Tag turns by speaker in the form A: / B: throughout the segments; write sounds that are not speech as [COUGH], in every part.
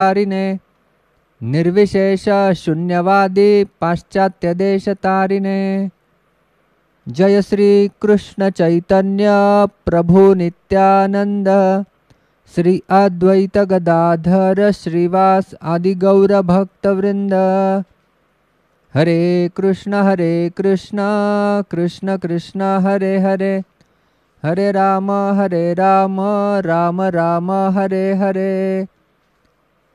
A: तारिणे निर्विशेष शून्यवादी पाश्चात्य देश तारिणे जय श्री कृष्ण चैतन्य प्रभु नित्यानंद श्री अद्वैत गदाधर श्रीवास आदि गौर भक्तवृंद हरे कृष्ण हरे कृष्ण कृष्ण कृष्ण हरे हरे हरे राम हरे राम राम राम हरे हरे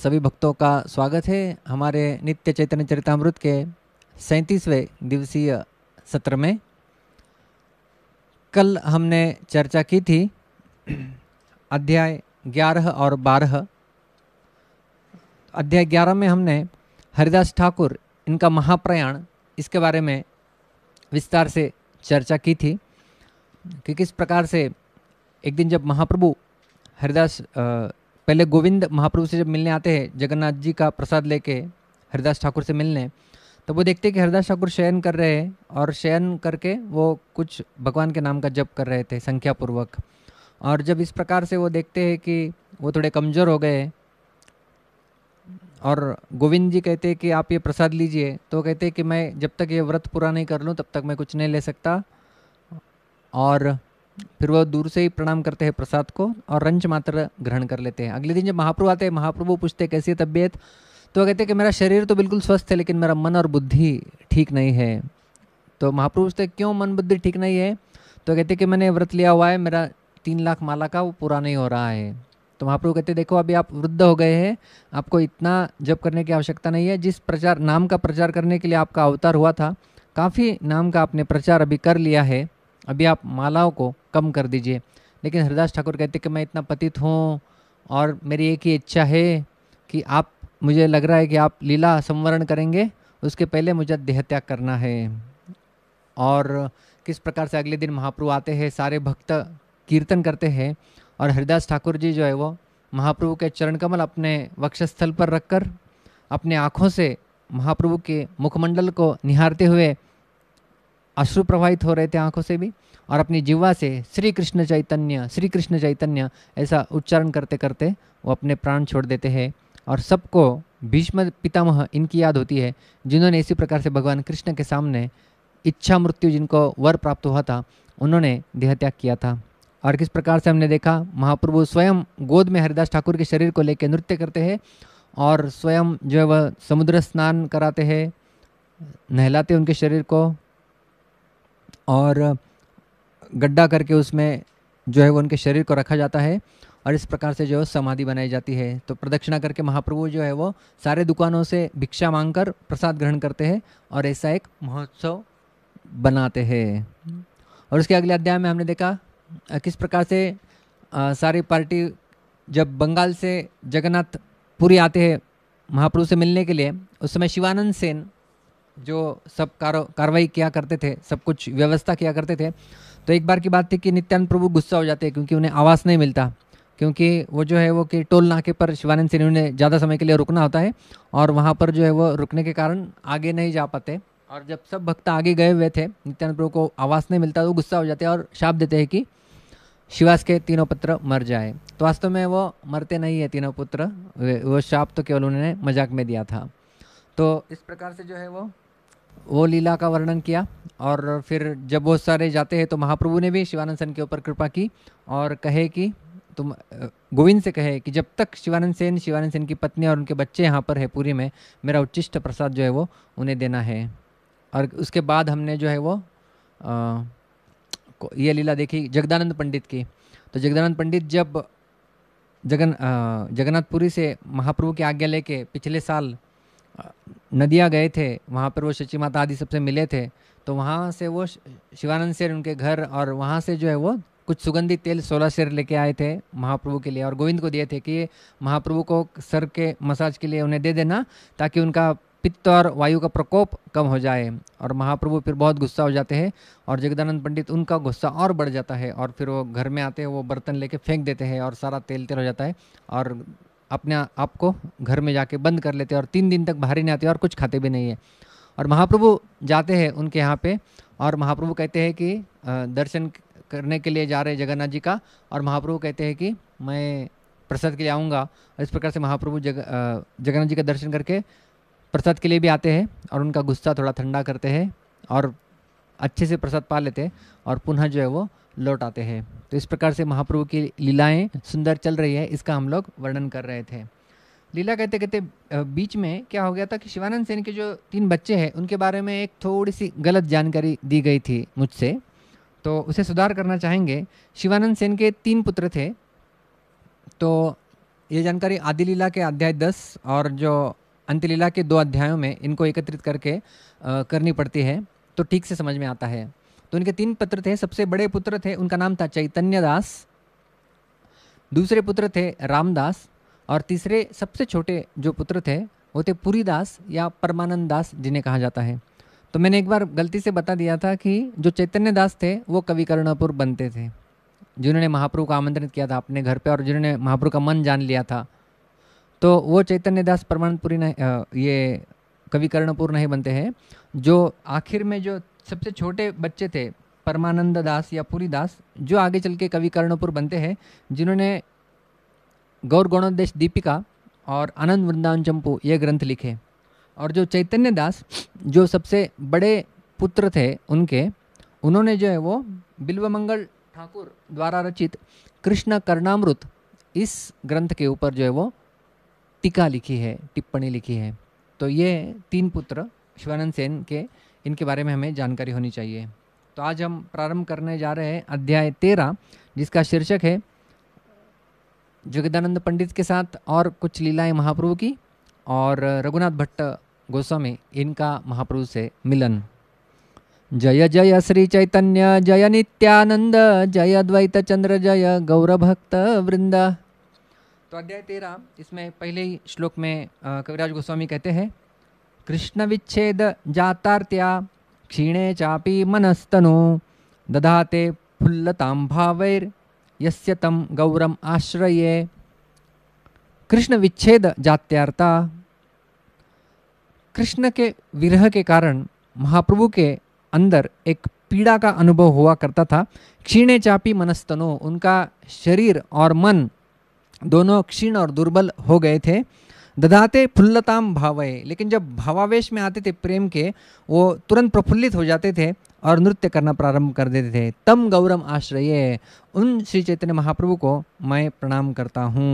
A: सभी भक्तों का स्वागत है हमारे नित्य चैतन्य चरितमृत के सैंतीसवें दिवसीय सत्र में कल हमने चर्चा की थी अध्याय ग्यारह और बारह अध्याय ग्यारह में हमने हरिदास ठाकुर इनका महाप्रयाण इसके बारे में विस्तार से चर्चा की थी कि किस प्रकार से एक दिन जब महाप्रभु हरिदास पहले गोविंद महाप्रभु से जब मिलने आते हैं जगन्नाथ जी का प्रसाद लेके हरिदास ठाकुर से मिलने तो वो देखते हैं कि हरिदास ठाकुर शयन कर रहे हैं और शयन करके वो कुछ भगवान के नाम का जप कर रहे थे संख्यापूर्वक और जब इस प्रकार से वो देखते हैं कि वो थोड़े कमज़ोर हो गए और गोविंद जी कहते हैं कि आप ये प्रसाद लीजिए तो कहते हैं कि मैं जब तक ये व्रत पूरा नहीं कर लूँ तब तक मैं कुछ नहीं ले सकता और फिर वह दूर से ही प्रणाम करते हैं प्रसाद को और रंच मात्र ग्रहण कर लेते हैं अगले दिन जब महाप्रभु आते हैं महाप्रभु पूछते हैं कैसी है तबीयत तो वह कहते हैं कि मेरा शरीर तो बिल्कुल स्वस्थ है लेकिन मेरा मन और बुद्धि ठीक नहीं है तो महाप्रभु पूछते हैं क्यों मन बुद्धि ठीक नहीं है तो कहते हैं कि मैंने व्रत लिया हुआ है मेरा तीन लाख माला का वो पूरा नहीं हो रहा है तो महाप्रभु कहते देखो अभी आप वृद्ध हो गए हैं आपको इतना जप करने की आवश्यकता नहीं है जिस प्रचार नाम का प्रचार करने के लिए आपका अवतार हुआ था काफ़ी नाम का आपने प्रचार अभी कर लिया है अभी आप मालाओं को कम कर दीजिए लेकिन हरदास ठाकुर कहते कि मैं इतना पतित हूँ और मेरी एक ही इच्छा है कि आप मुझे लग रहा है कि आप लीला संवरण करेंगे उसके पहले मुझे देहत्याग करना है और किस प्रकार से अगले दिन महाप्रभु आते हैं सारे भक्त कीर्तन करते हैं और हरिदास ठाकुर जी जो है वो महाप्रभु के चरण कमल अपने वक्षस्थल पर रखकर अपने आँखों से महाप्रभु के मुखमंडल को निहारते हुए अश्रु प्रवाहित हो रहे थे आंखों से भी और अपनी जीवा से श्री कृष्ण चैतन्य श्री कृष्ण चैतन्य ऐसा उच्चारण करते करते वो अपने प्राण छोड़ देते हैं और सबको भीष्म पितामह इनकी याद होती है जिन्होंने इसी प्रकार से भगवान कृष्ण के सामने इच्छा मृत्यु जिनको वर प्राप्त हुआ था उन्होंने देहत्याग किया था और किस प्रकार से हमने देखा महाप्रभु स्वयं गोद में हरिदास ठाकुर के शरीर को लेकर नृत्य करते हैं और स्वयं जो है वह समुद्र स्नान कराते हैं नहलाते उनके शरीर को और गड्ढा करके उसमें जो है वो उनके शरीर को रखा जाता है और इस प्रकार से जो है समाधि बनाई जाती है तो प्रदक्षिणा करके महाप्रभु जो है वो सारे दुकानों से भिक्षा मांगकर प्रसाद ग्रहण करते हैं और ऐसा एक महोत्सव बनाते हैं और उसके अगले अध्याय में हमने देखा किस प्रकार से आ, सारी पार्टी जब बंगाल से जगन्नाथ पुरी आते हैं महाप्रभु से मिलने के लिए उस समय शिवानंद सेन जो सब कार्रवाई किया करते थे सब कुछ व्यवस्था किया करते थे तो एक बार की बात थी कि नित्यानंद प्रभु गुस्सा हो जाते क्योंकि उन्हें आवास नहीं मिलता क्योंकि वो जो है वो कि टोल नाके पर शिवानंद सिंह ने ज़्यादा समय के लिए रुकना होता है और वहाँ पर जो है वो रुकने के कारण आगे नहीं जा पाते और जब सब भक्त आगे गए हुए थे नित्यानंद प्रभु को आवास नहीं मिलता तो गुस्सा हो जाते और शाप देते हैं कि शिवास के तीनों पुत्र मर जाए तो वास्तव में वो मरते नहीं है तीनों पुत्र वो शाप तो केवल उन्होंने मजाक में दिया था तो इस प्रकार से जो है वो वो लीला का वर्णन किया और फिर जब वो सारे जाते हैं तो महाप्रभु ने भी शिवानंद सेन के ऊपर कृपा की और कहे कि तुम गोविंद से कहे कि जब तक शिवानंद सेन शिवानंद सेन की पत्नी और उनके बच्चे यहाँ पर है पूरी में मेरा उच्चिष्ट प्रसाद जो है वो उन्हें देना है और उसके बाद हमने जो है वो आ, ये लीला देखी जगदानंद पंडित की तो जगदानंद पंडित जब जगन जगन्नाथपुरी से महाप्रभु की आज्ञा लेके पिछले साल नदिया गए थे वहाँ पर वो शची माता आदि सबसे मिले थे तो वहाँ से वो शिवानंद शेर उनके घर और वहाँ से जो है वो कुछ सुगंधित तेल सोलह शेर लेके आए थे महाप्रभु के लिए और गोविंद को दिए थे कि महाप्रभु को सर के मसाज के लिए उन्हें दे देना ताकि उनका पित्त और वायु का प्रकोप कम हो जाए और महाप्रभु फिर बहुत गुस्सा हो जाते हैं और जगदानंद पंडित उनका गुस्सा और बढ़ जाता है और फिर वो घर में आते हैं वो बर्तन लेके फेंक देते हैं और सारा तेल तेल हो जाता है और अपने आप को घर में जाके बंद कर लेते हैं और तीन दिन तक बाहर ही नहीं आते और कुछ खाते भी नहीं है और महाप्रभु जाते हैं उनके यहाँ पे और महाप्रभु कहते हैं कि दर्शन करने के लिए जा रहे जगन्नाथ जी का और महाप्रभु कहते हैं कि मैं प्रसाद के लिए आऊँगा इस प्रकार से महाप्रभु जग जगन्नाथ जी का दर्शन करके प्रसाद के लिए भी आते हैं और उनका गुस्सा थोड़ा ठंडा करते हैं और अच्छे से प्रसाद पा लेते हैं और पुनः जो है वो लौट आते हैं तो इस प्रकार से महाप्रभु की लीलाएं सुंदर चल रही है इसका हम लोग वर्णन कर रहे थे लीला कहते कहते बीच में क्या हो गया था कि शिवानंद सेन के जो तीन बच्चे हैं उनके बारे में एक थोड़ी सी गलत जानकारी दी गई थी मुझसे तो उसे सुधार करना चाहेंगे शिवानंद सेन के तीन पुत्र थे तो ये जानकारी आदि लीला के अध्याय दस और जो अंत्यलीला के दो अध्यायों में इनको एकत्रित करके करनी पड़ती है तो ठीक से समझ में आता है तो उनके तीन पुत्र थे सबसे बड़े पुत्र थे उनका नाम था चैतन्य दास दूसरे पुत्र थे रामदास और तीसरे सबसे छोटे जो पुत्र थे वो थे पुरीदास या परमानंद दास जिन्हें कहा जाता है तो मैंने एक बार गलती से बता दिया था कि जो चैतन्य दास थे वो कवि कर्णपुर बनते थे जिन्होंने महाप्रभु को आमंत्रित किया था अपने घर पे और जिन्होंने महाप्रभु का मन जान लिया था तो वो चैतन्य दास परमानंदपुरी नहीं ये कवि कर्णपुर नहीं बनते हैं जो आखिर में जो सबसे छोटे बच्चे थे परमानंद दास या पुरी दास जो आगे चल के कवि कर्णपुर बनते हैं जिन्होंने गौर गौणोदेश दीपिका और आनंद वृंदावन चंपू ये ग्रंथ लिखे और जो चैतन्य दास जो सबसे बड़े पुत्र थे उनके उन्होंने जो है वो बिल्वमंगल ठाकुर द्वारा रचित कृष्ण कर्णामृत इस ग्रंथ के ऊपर जो है वो टीका लिखी है टिप्पणी लिखी है तो ये तीन पुत्र शिवानंद सेन के इनके बारे में हमें जानकारी होनी चाहिए तो आज हम प्रारंभ करने जा रहे हैं अध्याय तेरह जिसका शीर्षक है जोगिदानंद पंडित के साथ और कुछ लीलाएं महाप्रभु की और रघुनाथ भट्ट गोस्वामी इनका महाप्रभु से मिलन जय जय श्री चैतन्य जय नित्यानंद जय द्वैत चंद्र जय भक्त वृंदा तो अध्याय तेरह इसमें पहले ही श्लोक में कविराज गोस्वामी कहते हैं कृष्ण विच्छेद जाता क्षीणे चापी मनस्तनो दधाते फुल्लतां यस्य तम गौरम आश्रये जात्यार्ता कृष्ण के विरह के कारण महाप्रभु के अंदर एक पीड़ा का अनुभव हुआ करता था क्षीणे चापी मनस्तनो उनका शरीर और मन दोनों क्षीण और दुर्बल हो गए थे ददाते फुल्लताम भावये लेकिन जब भावावेश में आते थे प्रेम के वो तुरंत प्रफुल्लित हो जाते थे और नृत्य करना प्रारंभ कर देते थे तम गौरम आश्रय उन श्री चैतन्य महाप्रभु को मैं प्रणाम करता हूँ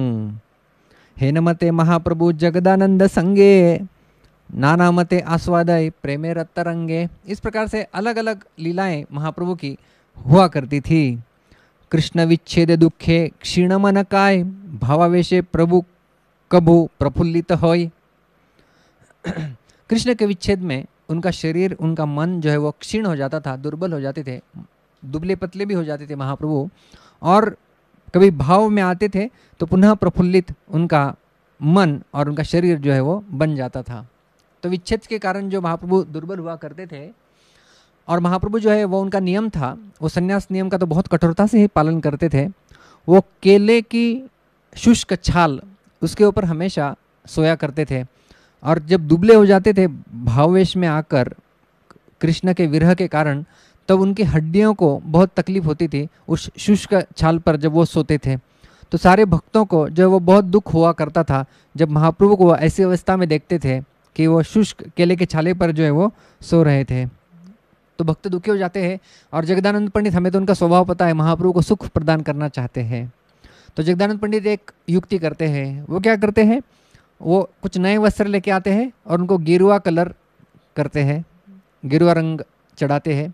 A: हे नमते महाप्रभु जगदानंद संगे नाना मते आस्वादय प्रेमे रत्तरंगे इस प्रकार से अलग अलग लीलाएं महाप्रभु की हुआ करती थी कृष्ण विच्छेद दुखे क्षीण मन काय भावावेशे प्रभु कबू प्रफुल्लित होय कृष्ण के विच्छेद में उनका शरीर उनका मन जो है वो क्षीण हो जाता था दुर्बल हो जाते थे दुबले पतले भी हो जाते थे महाप्रभु और कभी भाव में आते थे तो पुनः प्रफुल्लित उनका मन और उनका शरीर जो है वो बन जाता था तो विच्छेद के कारण जो महाप्रभु दुर्बल हुआ करते थे और महाप्रभु जो है वो उनका नियम था वो संन्यास नियम का तो बहुत कठोरता से ही पालन करते थे वो केले की शुष्क छाल उसके ऊपर हमेशा सोया करते थे और जब दुबले हो जाते थे भाववेश में आकर कृष्ण के विरह के कारण तब उनकी हड्डियों को बहुत तकलीफ होती थी उस शुष्क छाल पर जब वो सोते थे तो सारे भक्तों को जो वो बहुत दुख हुआ करता था जब महाप्रभु को ऐसी अवस्था में देखते थे कि वो शुष्क केले के छाले पर जो है वो सो रहे थे तो भक्त दुखी हो जाते हैं और जगदानंद पंडित हमें तो उनका स्वभाव पता है महाप्रभु को सुख प्रदान करना चाहते हैं तो जगदानंद पंडित एक युक्ति करते हैं वो क्या करते हैं वो कुछ नए वस्त्र लेके आते हैं और उनको गेरुआ कलर करते हैं गिरुआ रंग चढ़ाते हैं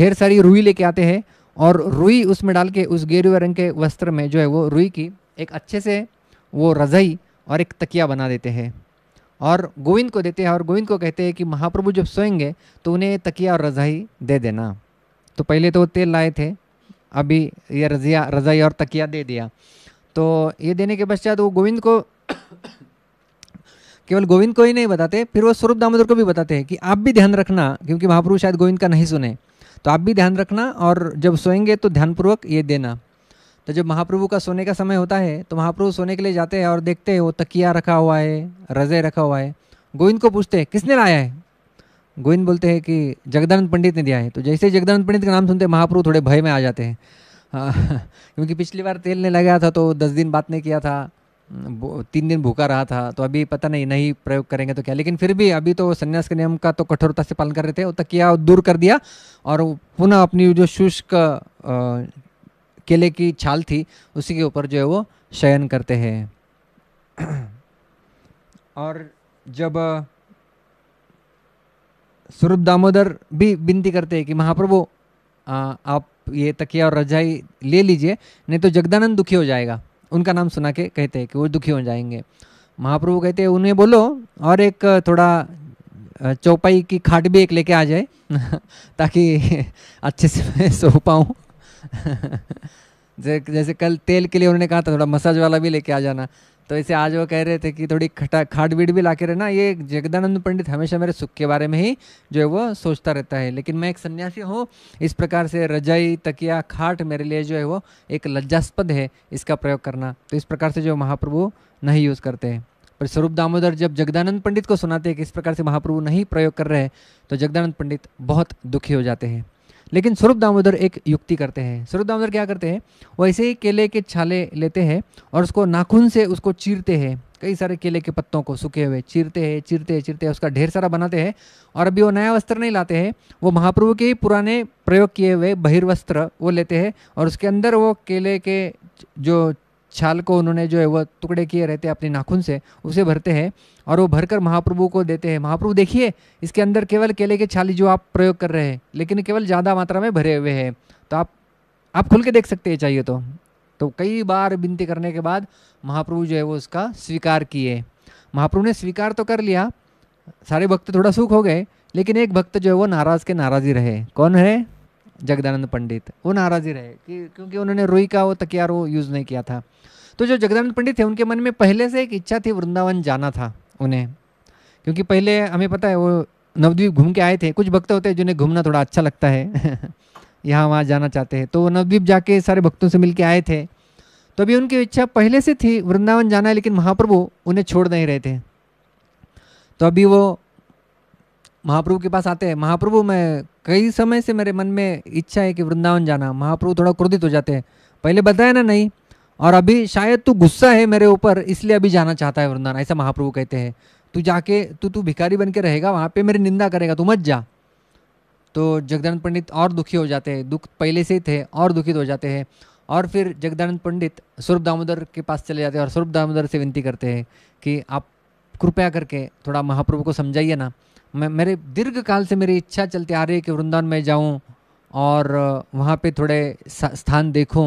A: ढेर सारी रुई लेके आते हैं और रुई उसमें डाल के उस गेरुआ रंग के वस्त्र में जो है वो रुई की एक अच्छे से वो रज़ाई और एक तकिया बना देते हैं और गोविंद को देते हैं और गोविंद को कहते हैं कि महाप्रभु जब सोएंगे तो उन्हें तकिया और रज़ाई दे देना तो पहले तो वो तेल लाए थे अभी ये रजिया रज़ाई और तकिया दे दिया तो ये देने के पश्चात वो गोविंद को [COUGHS] केवल गोविंद को ही नहीं बताते फिर वो स्वरूप दामोदर को भी बताते हैं कि आप भी ध्यान रखना क्योंकि महापुरुष शायद गोविंद का नहीं सुने तो आप भी ध्यान रखना और जब सोएंगे तो ध्यानपूर्वक ये देना तो जब महाप्रभु का सोने का समय होता है तो महाप्रभु सोने के लिए जाते हैं और देखते हैं वो तकिया रखा हुआ है रज़े रखा हुआ है गोविंद को पूछते हैं किसने लाया है गोविंद बोलते हैं कि जगदानंद पंडित ने दिया है तो जैसे जगदानंद पंडित का नाम सुनते हैं महाप्रभु थोड़े भय में आ जाते हैं हाँ, [LAUGHS] क्योंकि पिछली बार तेल ने लगाया था तो दस दिन बात नहीं किया था तीन दिन भूखा रहा था तो अभी पता नहीं नहीं प्रयोग करेंगे तो क्या लेकिन फिर भी अभी तो संन्यास के नियम का तो कठोरता से पालन कर रहे थे वो तक किया दूर कर दिया और पुनः अपनी जो शुष्क केले की छाल थी उसी के ऊपर जो है वो शयन करते हैं [CLEARS THROAT] और जब स्वरूप दामोदर भी विनती करते हैं कि महाप्रभु आप ये तकिया और रजाई ले लीजिए नहीं तो जगदानंद दुखी हो जाएगा उनका नाम सुना के कहते हैं कि वो दुखी हो जाएंगे महाप्रभु कहते हैं उन्हें बोलो और एक थोड़ा चौपाई की खाट भी एक लेके आ जाए ताकि अच्छे से मैं सो पाऊँ जैसे कल तेल के लिए उन्होंने कहा था थोड़ा मसाज वाला भी लेके आ जाना तो ऐसे आज वो कह रहे थे कि थोड़ी खटा खाट बीट भी ला के रहना ये जगदानंद पंडित हमेशा मेरे सुख के बारे में ही जो है वो सोचता रहता है लेकिन मैं एक सन्यासी हूँ इस प्रकार से रजाई तकिया खाट मेरे लिए जो है वो एक लज्जास्पद है इसका प्रयोग करना तो इस प्रकार से जो महाप्रभु नहीं यूज़ करते हैं पर स्वरूप दामोदर जब जगदानंद पंडित को सुनाते हैं कि इस प्रकार से महाप्रभु नहीं प्रयोग कर रहे हैं तो जगदानंद पंडित बहुत दुखी हो जाते हैं लेकिन स्वरूप दामोदर एक युक्ति करते हैं स्वरूप दामोदर क्या करते हैं वैसे ही केले के छाले लेते हैं और उसको नाखून से उसको चीरते हैं कई सारे केले के पत्तों को सूखे हुए चीरते हैं चीरते हैं चीरते हैं उसका ढेर सारा बनाते हैं और अभी वो नया वस्त्र नहीं लाते हैं वो महाप्रभु के ही पुराने प्रयोग किए हुए बहिर्वस्त्र वो लेते हैं और उसके अंदर वो केले के जो छाल को उन्होंने जो है वह टुकड़े किए रहते हैं अपने नाखून से उसे भरते हैं और वो भरकर महाप्रभु को देते हैं महाप्रभु देखिए इसके अंदर केवल केले के छाली जो आप प्रयोग कर रहे हैं लेकिन केवल ज़्यादा मात्रा में भरे हुए हैं तो आप आप खुल के देख सकते हैं चाहिए तो तो कई बार विनती करने के बाद महाप्रभु जो है वो उसका स्वीकार किए महाप्रभु ने स्वीकार तो कर लिया सारे भक्त थोड़ा सुख हो गए लेकिन एक भक्त जो है वो नाराज़ के नाराज़ ही रहे कौन है जगदानंद पंडित वो नाराज़ ही रहे कि क्योंकि उन्होंने रुई का वो तकियार वो यूज़ नहीं किया था तो जो जगदानंद पंडित थे उनके मन में पहले से एक इच्छा थी वृंदावन जाना था उन्हें क्योंकि पहले हमें पता है वो नवद्वीप घूम के आए थे कुछ भक्त होते हैं जिन्हें घूमना थोड़ा अच्छा लगता है [LAUGHS] यहाँ वहाँ जाना चाहते हैं तो वो नवद्वीप जाके सारे भक्तों से मिल के आए थे तो अभी उनकी इच्छा पहले से थी वृंदावन जाना है लेकिन महाप्रभु उन्हें छोड़ नहीं रहे थे तो अभी वो महाप्रभु के पास आते हैं महाप्रभु मैं कई समय से मेरे मन में इच्छा है कि वृंदावन जाना महाप्रभु थोड़ा क्रोधित हो जाते हैं पहले बताया ना नहीं और अभी शायद तू गुस्सा है मेरे ऊपर इसलिए अभी जाना चाहता है वृंदावन ऐसा महाप्रभु कहते हैं तू जाके तू तू भिखारी बन के रहेगा वहाँ पे मेरी निंदा करेगा तू मत जा तो जगदानंद पंडित और दुखी हो जाते हैं दुख पहले से ही थे और दुखित हो जाते हैं और फिर जगदानंद पंडित स्वरूप दामोदर के पास चले जाते हैं और स्वरूप दामोदर से विनती करते हैं कि आप कृपया करके थोड़ा महाप्रभु को समझाइए ना मैं मेरे दीर्घ काल से मेरी इच्छा चलती आ रही है कि वृंदावन में जाऊँ और वहाँ पे थोड़े स्थान देखूं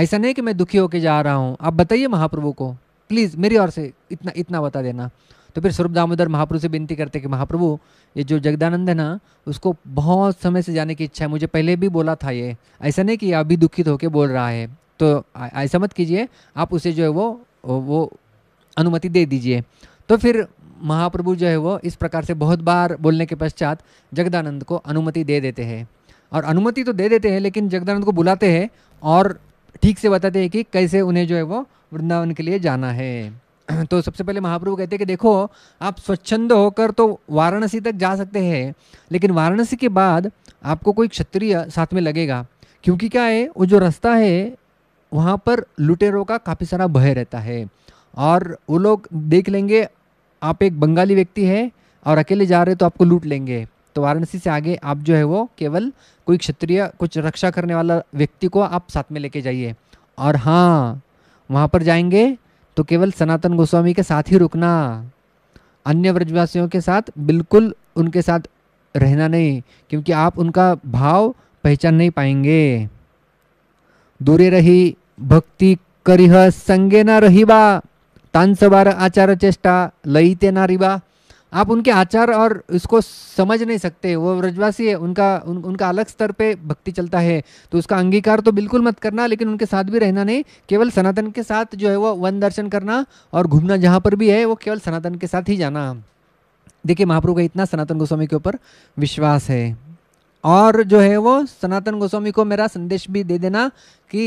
A: ऐसा नहीं कि मैं दुखी होकर जा रहा हूँ आप बताइए महाप्रभु को प्लीज़ मेरी ओर से इतना इतना बता देना तो फिर स्वरूप दामोदर महाप्रभु से विनती करते कि महाप्रभु ये जो जगदानंद है ना उसको बहुत समय से जाने की इच्छा है मुझे पहले भी बोला था ये ऐसा नहीं कि अभी दुखित होकर बोल रहा है तो ऐसा मत कीजिए आप उसे जो है वो वो अनुमति दे दीजिए तो फिर महाप्रभु जो है वो इस प्रकार से बहुत बार बोलने के पश्चात जगदानंद को अनुमति दे देते हैं और अनुमति तो दे देते हैं लेकिन जगदानंद को बुलाते हैं और ठीक से बताते हैं कि कैसे उन्हें जो है वो वृंदावन के लिए जाना है [CLEARS THROAT] तो सबसे पहले महाप्रभु कहते हैं कि देखो आप स्वच्छंद होकर तो वाराणसी तक जा सकते हैं लेकिन वाराणसी के बाद आपको कोई क्षत्रिय साथ में लगेगा क्योंकि क्या है वो जो रास्ता है वहाँ पर लुटेरों का काफ़ी सारा भय रहता है और वो लोग देख लेंगे आप एक बंगाली व्यक्ति है और अकेले जा रहे तो आपको लूट लेंगे तो वाराणसी से आगे आप जो है वो केवल कोई क्षत्रिय कुछ रक्षा करने वाला व्यक्ति को आप साथ में लेके जाइए और हाँ वहाँ पर जाएंगे तो केवल सनातन गोस्वामी के साथ ही रुकना अन्य व्रजवासियों के साथ बिल्कुल उनके साथ रहना नहीं क्योंकि आप उनका भाव पहचान नहीं पाएंगे दूरे रही भक्ति करिह संगे न रही बा तानसवार आचार चेष्टा लईते रिवा आप उनके आचार और उसको समझ नहीं सकते वो व्रजवासी है उनका उन, उनका अलग स्तर पे भक्ति चलता है तो उसका अंगीकार तो बिल्कुल मत करना लेकिन उनके साथ भी रहना नहीं केवल सनातन के साथ जो है वो वन दर्शन करना और घूमना जहाँ पर भी है वो केवल सनातन के साथ ही जाना देखिए महाप्रभु का इतना सनातन गोस्वामी के ऊपर विश्वास है और जो है वो सनातन गोस्वामी को मेरा संदेश भी दे देना कि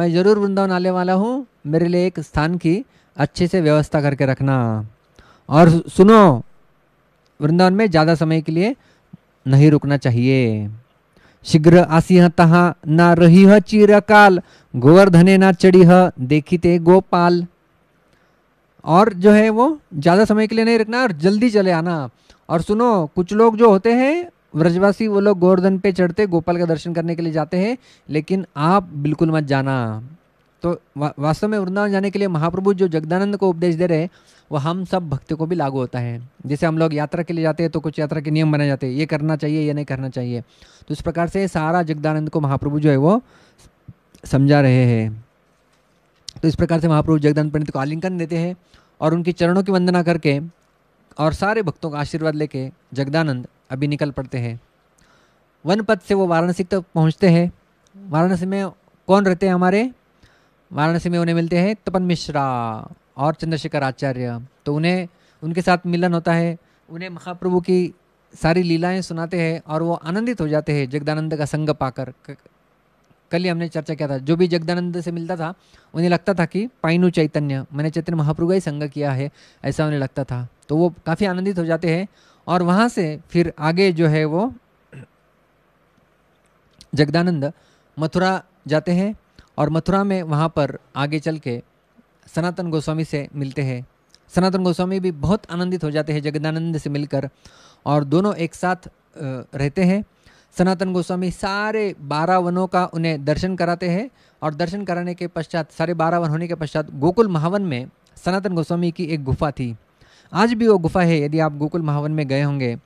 A: मैं ज़रूर वृंदावन आने वाला हूँ मेरे लिए एक स्थान की अच्छे से व्यवस्था करके रखना और सुनो वृंदावन में ज़्यादा समय के लिए नहीं रुकना चाहिए शीघ्र आसी तहा ना रही ह चिरकाल गोवर्धने ना चढ़ी है देखी ते गोपाल और जो है वो ज़्यादा समय के लिए नहीं रखना और जल्दी चले आना और सुनो कुछ लोग जो होते हैं व्रजवासी वो लोग गोवर्धन पे चढ़ते गोपाल का दर्शन करने के लिए जाते हैं लेकिन आप बिल्कुल मत जाना तो वा, वास्तव में वृंदावन जाने के लिए महाप्रभु जो जगदानंद को उपदेश दे रहे हैं वो हम सब भक्तों को भी लागू होता है जैसे हम लोग यात्रा के लिए जाते हैं तो कुछ यात्रा के नियम बनाए जाते हैं ये करना चाहिए ये नहीं करना चाहिए तो इस प्रकार से सारा जगदानंद को महाप्रभु जो है वो समझा रहे हैं तो इस प्रकार से महाप्रभु जगदानंद पंडित को आलिंगन देते हैं और उनके चरणों की वंदना करके और सारे भक्तों का आशीर्वाद लेके जगदानंद अभी निकल पड़ते हैं वन पथ से वो वाराणसी तक पहुँचते हैं वाराणसी में कौन रहते हैं हमारे वाराणसी में उन्हें मिलते हैं तपन मिश्रा और चंद्रशेखर आचार्य तो उन्हें उनके साथ मिलन होता है उन्हें महाप्रभु की सारी लीलाएं सुनाते हैं और वो आनंदित हो जाते हैं जगदानंद का संग पाकर कल ही हमने चर्चा किया था जो भी जगदानंद से मिलता था उन्हें लगता था कि पाइनु चैतन्य मैंने चैतन्य महाप्रभु का ही संग किया है ऐसा उन्हें लगता था तो वो काफ़ी आनंदित हो जाते हैं और वहाँ से फिर आगे जो है वो जगदानंद मथुरा जाते हैं और मथुरा में वहाँ पर आगे चल के सनातन गोस्वामी से मिलते हैं सनातन गोस्वामी भी बहुत आनंदित हो जाते हैं जगदानंद से मिलकर और दोनों एक साथ रहते हैं सनातन गोस्वामी सारे बारह वनों का उन्हें दर्शन कराते हैं और दर्शन कराने के पश्चात सारे बारह वन होने के पश्चात गोकुल महावन में सनातन गोस्वामी की एक गुफा थी आज भी वो गुफा है यदि आप गोकुल महावन में गए होंगे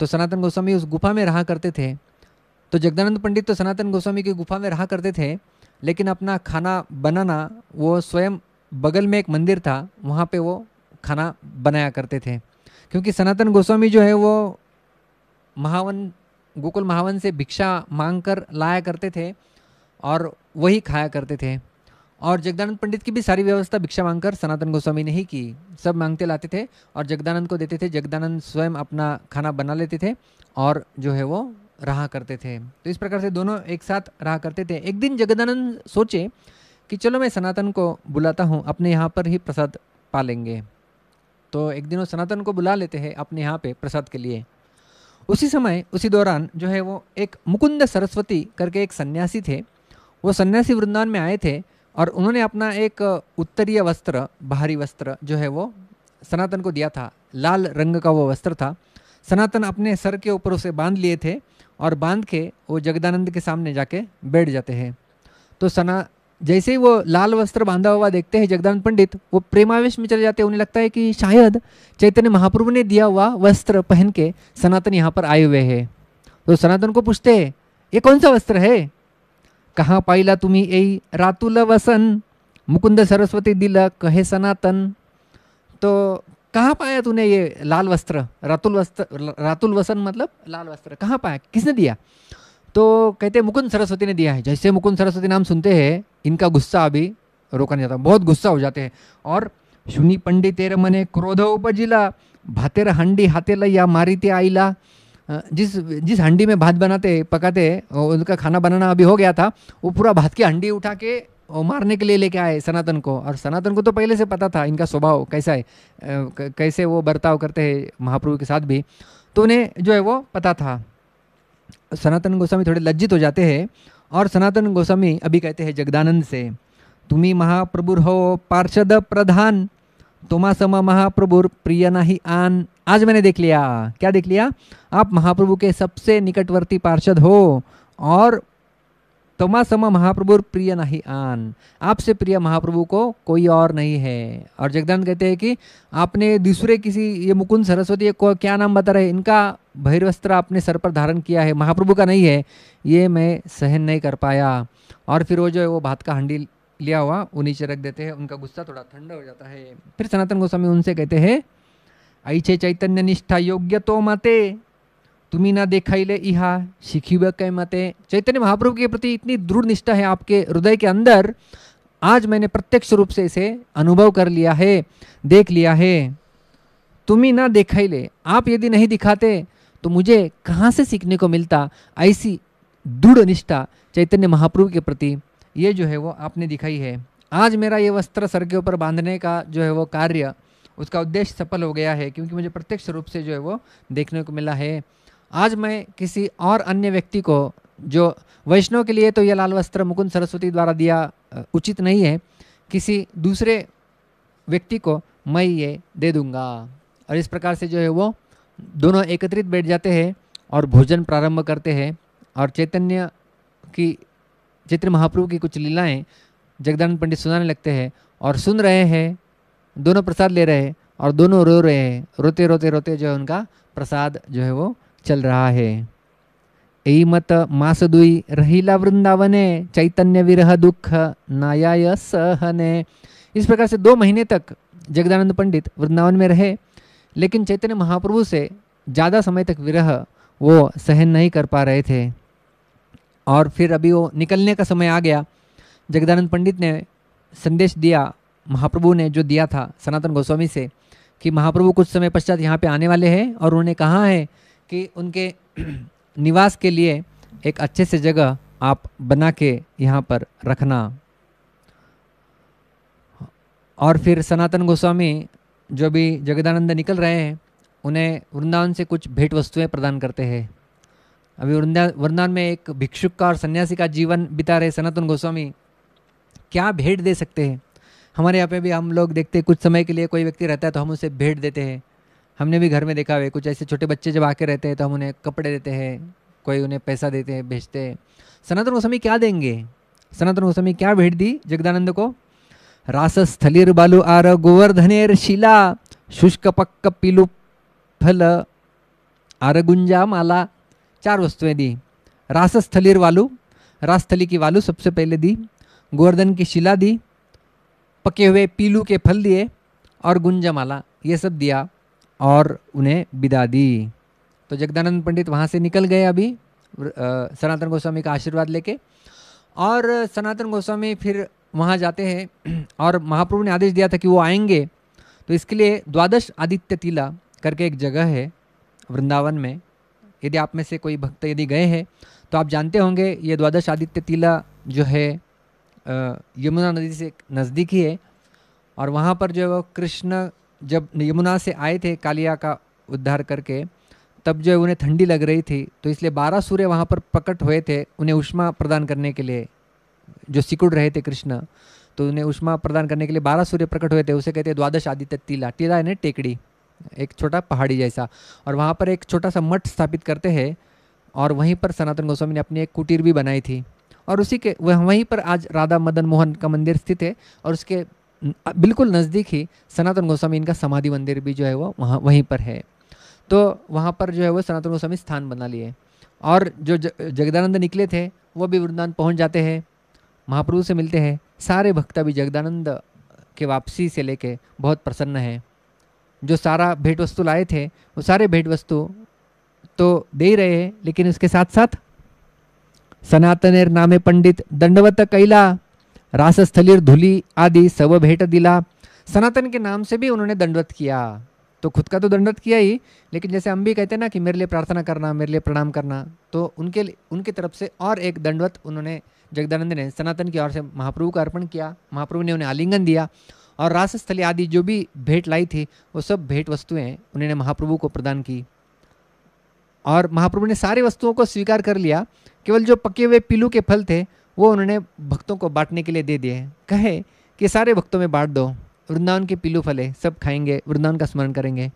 A: तो सनातन गोस्वामी उस गुफा में रहा करते थे तो जगदानंद पंडित तो सनातन गोस्वामी की गुफा में रहा करते थे लेकिन अपना खाना बनाना वो स्वयं बगल में एक मंदिर था वहाँ पे वो खाना बनाया करते थे क्योंकि सनातन गोस्वामी जो है वो महावन गोकुल महावन से भिक्षा मांग कर लाया करते थे और वही खाया करते थे और जगदानंद पंडित की भी सारी व्यवस्था भिक्षा मांगकर सनातन गोस्वामी ने ही की सब मांगते लाते थे और जगदानंद को देते थे जगदानंद स्वयं अपना खाना बना लेते थे और जो है वो रहा करते थे तो इस प्रकार से दोनों एक साथ रहा करते थे एक दिन जगदानंद सोचे कि चलो मैं सनातन को बुलाता हूँ अपने यहाँ पर ही प्रसाद पा लेंगे तो एक दिन वो सनातन को बुला लेते हैं अपने यहाँ पे प्रसाद के लिए उसी समय उसी दौरान जो है वो एक मुकुंद सरस्वती करके एक सन्यासी थे वो सन्यासी वृंदावन में आए थे और उन्होंने अपना एक उत्तरीय वस्त्र बाहरी वस्त्र जो है वो सनातन को दिया था लाल रंग का वो वस्त्र था सनातन अपने सर के ऊपर उसे बांध लिए थे और बांध के वो जगदानंद के सामने जाके बैठ जाते हैं तो सना जैसे ही वो लाल वस्त्र बांधा हुआ देखते हैं जगदानंद पंडित वो प्रेमावेश में चले जाते हैं उन्हें लगता है कि शायद चैतन्य महाप्रभु ने दिया हुआ वस्त्र पहन के सनातन यहाँ पर आए हुए हैं तो सनातन को पूछते हैं ये कौन सा वस्त्र है कहाँ पाइला तुम्हें ए रातुल वसन मुकुंद सरस्वती दिल कहे सनातन तो कहाँ पाया तूने ये लाल वस्त्र रातुल वस्त्र रातुल वसन मतलब लाल वस्त्र कहाँ पाया किसने दिया तो कहते मुकुंद सरस्वती ने दिया है जैसे मुकुंद सरस्वती नाम सुनते हैं इनका गुस्सा अभी रोका नहीं जाता बहुत गुस्सा हो जाते हैं और सुनी पंडित तेरे मने क्रोध उपजिला भातेर हंडी हाथे लिया मारी ते आईला जिस जिस हंडी में भात बनाते पकाते उनका खाना बनाना अभी हो गया था वो पूरा भात की हंडी उठा के वो मारने के लिए लेके आए सनातन को और सनातन को तो पहले से पता था इनका स्वभाव कैसा है कैसे वो बर्ताव करते हैं महाप्रभु के साथ भी तो उन्हें जो है वो पता था सनातन गोस्वामी थोड़े लज्जित हो जाते हैं और सनातन गोस्वामी अभी कहते हैं जगदानंद से तुम्ही महाप्रभुर हो पार्षद प्रधान तुमा समा महाप्रभुर प्रिय नहीं आन आज मैंने देख लिया क्या देख लिया आप महाप्रभु के सबसे निकटवर्ती पार्षद हो और तमा समा महाप्रभु प्रिय नहीं आन आपसे प्रिय महाप्रभु को कोई और नहीं है और जगदान कहते हैं कि आपने दूसरे किसी ये मुकुंद सरस्वती को क्या नाम बता रहे इनका भैरवस्त्र आपने सर पर धारण किया है महाप्रभु का नहीं है ये मैं सहन नहीं कर पाया और फिर वो जो है वो भात का हंडी लिया हुआ वो नीचे रख देते हैं उनका गुस्सा थोड़ा ठंडा हो जाता है फिर सनातन गोस्वामी उनसे कहते हैं ऐचे चैतन्य निष्ठा योग्य तो मते तुम्हें ना देखाइले इहा शिखिब कई मते चैतन्य महाप्रभु के प्रति इतनी दृढ़ निष्ठा है आपके हृदय के अंदर आज मैंने प्रत्यक्ष रूप से इसे अनुभव कर लिया है देख लिया है तुम्हें ना देखाइले आप यदि नहीं दिखाते तो मुझे कहाँ से सीखने को मिलता ऐसी दृढ़ निष्ठा चैतन्य महाप्रभु के प्रति ये जो है वो आपने दिखाई है आज मेरा ये वस्त्र सर के ऊपर बांधने का जो है वो कार्य उसका उद्देश्य सफल हो गया है क्योंकि मुझे प्रत्यक्ष रूप से जो है वो देखने को मिला है आज मैं किसी और अन्य व्यक्ति को जो वैष्णव के लिए तो यह लाल वस्त्र मुकुंद सरस्वती द्वारा दिया उचित नहीं है किसी दूसरे व्यक्ति को मैं ये दे दूंगा और इस प्रकार से जो है वो दोनों एकत्रित बैठ जाते हैं और भोजन प्रारंभ करते हैं और चैतन्य की चित्र महाप्रभु की कुछ लीलाएँ जगदानंद पंडित सुनाने लगते हैं और सुन रहे हैं दोनों प्रसाद ले रहे हैं और दोनों रो रहे हैं रोते रोते रोते जो है उनका प्रसाद जो है वो चल रहा है यही मत मास दुई रहीला वृंदावने चैतन्य विरह दुख नायाय सहने इस प्रकार से दो महीने तक जगदानंद पंडित वृंदावन में रहे लेकिन चैतन्य महाप्रभु से ज़्यादा समय तक विरह वो सहन नहीं कर पा रहे थे और फिर अभी वो निकलने का समय आ गया जगदानंद पंडित ने संदेश दिया महाप्रभु ने जो दिया था सनातन गोस्वामी से कि महाप्रभु कुछ समय पश्चात यहाँ पे आने वाले हैं और उन्होंने कहा है कि उनके [CLEARS THROAT] निवास के लिए एक अच्छे से जगह आप बना के यहाँ पर रखना और फिर सनातन गोस्वामी जो भी जगदानंद निकल रहे हैं उन्हें वृंदावन से कुछ भेंट वस्तुएं प्रदान करते हैं अभी वृंदावन में एक भिक्षुक का और सन्यासी का जीवन बिता रहे सनातन गोस्वामी क्या भेंट दे सकते हैं हमारे यहाँ पे भी हम लोग देखते हैं कुछ समय के लिए कोई व्यक्ति रहता है तो हम उसे भेंट देते हैं हमने भी घर में देखा हुआ है कुछ ऐसे छोटे बच्चे जब आके रहते हैं तो हम उन्हें कपड़े देते हैं कोई उन्हें पैसा देते हैं भेजते हैं सनातन गोस्वामी क्या देंगे सनातन गोस्वामी क्या भेंट दी जगदानंद को रास स्थलीर बालू आर गोवर्धनेर शिला शुष्क पक्क पीलू फल गुंजा माला चार वस्तुएं दी रास स्थलीर वालू रासस्थली की वालू सबसे पहले दी गोवर्धन की शिला दी पके हुए पीलू के फल दिए और गुंजा माला ये सब दिया और उन्हें विदा दी तो जगदानंद पंडित वहाँ से निकल गए अभी सनातन गोस्वामी का आशीर्वाद लेके और सनातन गोस्वामी फिर वहाँ जाते हैं [CLEARS THROAT] और महाप्रभु ने आदेश दिया था कि वो आएंगे तो इसके लिए द्वादश आदित्य तिला करके एक जगह है वृंदावन में यदि आप में से कोई भक्त यदि गए हैं तो आप जानते होंगे ये द्वादश आदित्य तिला जो है यमुना नदी से नज़दीक ही है और वहाँ पर जो है वो कृष्ण जब यमुना से आए थे कालिया का उद्धार करके तब जो उन्हें ठंडी लग रही थी तो इसलिए बारह सूर्य वहाँ पर प्रकट हुए थे उन्हें उष्मा प्रदान करने के लिए जो सिकुड़ रहे थे कृष्ण तो उन्हें उष्मा प्रदान करने के लिए बारह सूर्य प्रकट हुए थे उसे कहते हैं द्वादश आदित्य टीला टीला यानी टेकड़ी एक छोटा पहाड़ी जैसा और वहाँ पर एक छोटा सा मठ स्थापित करते हैं और वहीं पर सनातन गोस्वामी ने अपनी एक कुटीर भी बनाई थी और उसी के वह वहीं पर आज राधा मदन मोहन का मंदिर स्थित है और उसके बिल्कुल नज़दीक ही सनातन गोस्वामी इनका समाधि मंदिर भी जो है वो वहाँ वहीं पर है तो वहाँ पर जो है वो सनातन गोस्वामी स्थान बना लिए और जो जगदानंद निकले थे वो भी वृंदावन पहुँच जाते हैं महाप्रभु से मिलते हैं सारे भक्त भी जगदानंद के वापसी से लेके बहुत प्रसन्न हैं जो सारा भेंट वस्तु लाए थे वो सारे भेंट वस्तु तो दे ही रहे हैं लेकिन उसके साथ साथ सनातन नामे पंडित दंडवत कैला रासस्थली धूली आदि सब भेंट दिला सनातन के नाम से भी उन्होंने दंडवत किया तो खुद का तो दंडवत किया ही लेकिन जैसे हम भी कहते हैं ना कि मेरे लिए प्रार्थना करना मेरे लिए प्रणाम करना तो उनके उनकी तरफ से और एक दंडवत उन्होंने जगदानंद ने सनातन की ओर से महाप्रभु का अर्पण किया महाप्रभु ने उन्हें आलिंगन दिया और रासस्थली आदि जो भी भेंट लाई थी वो सब भेंट वस्तुएं उन्होंने महाप्रभु को प्रदान की और महाप्रभु ने सारी वस्तुओं को स्वीकार कर लिया केवल जो पके हुए पीलू के फल थे वो उन्होंने भक्तों को बांटने के लिए दे दिए कहे कि सारे भक्तों में बांट दो वृंदावन के पीलू फले सब खाएंगे वृंदावन का स्मरण करेंगे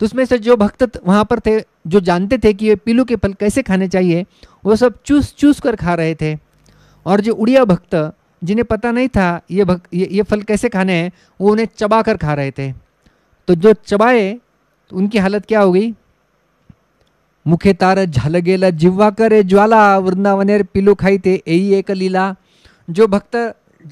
A: तो उसमें से जो भक्त वहाँ पर थे जो जानते थे कि ये पीलू के फल कैसे खाने चाहिए वो सब चूस चूस कर खा रहे थे और जो उड़िया भक्त जिन्हें पता नहीं था ये भक्त ये ये फल कैसे खाने हैं वो उन्हें चबा कर खा रहे थे तो जो चबाए तो उनकी हालत क्या हो गई मुखे तार झलगेल જીવવા करे ज्वाला वृंदावनेर पिलू खाई थे यही एक लीला जो भक्त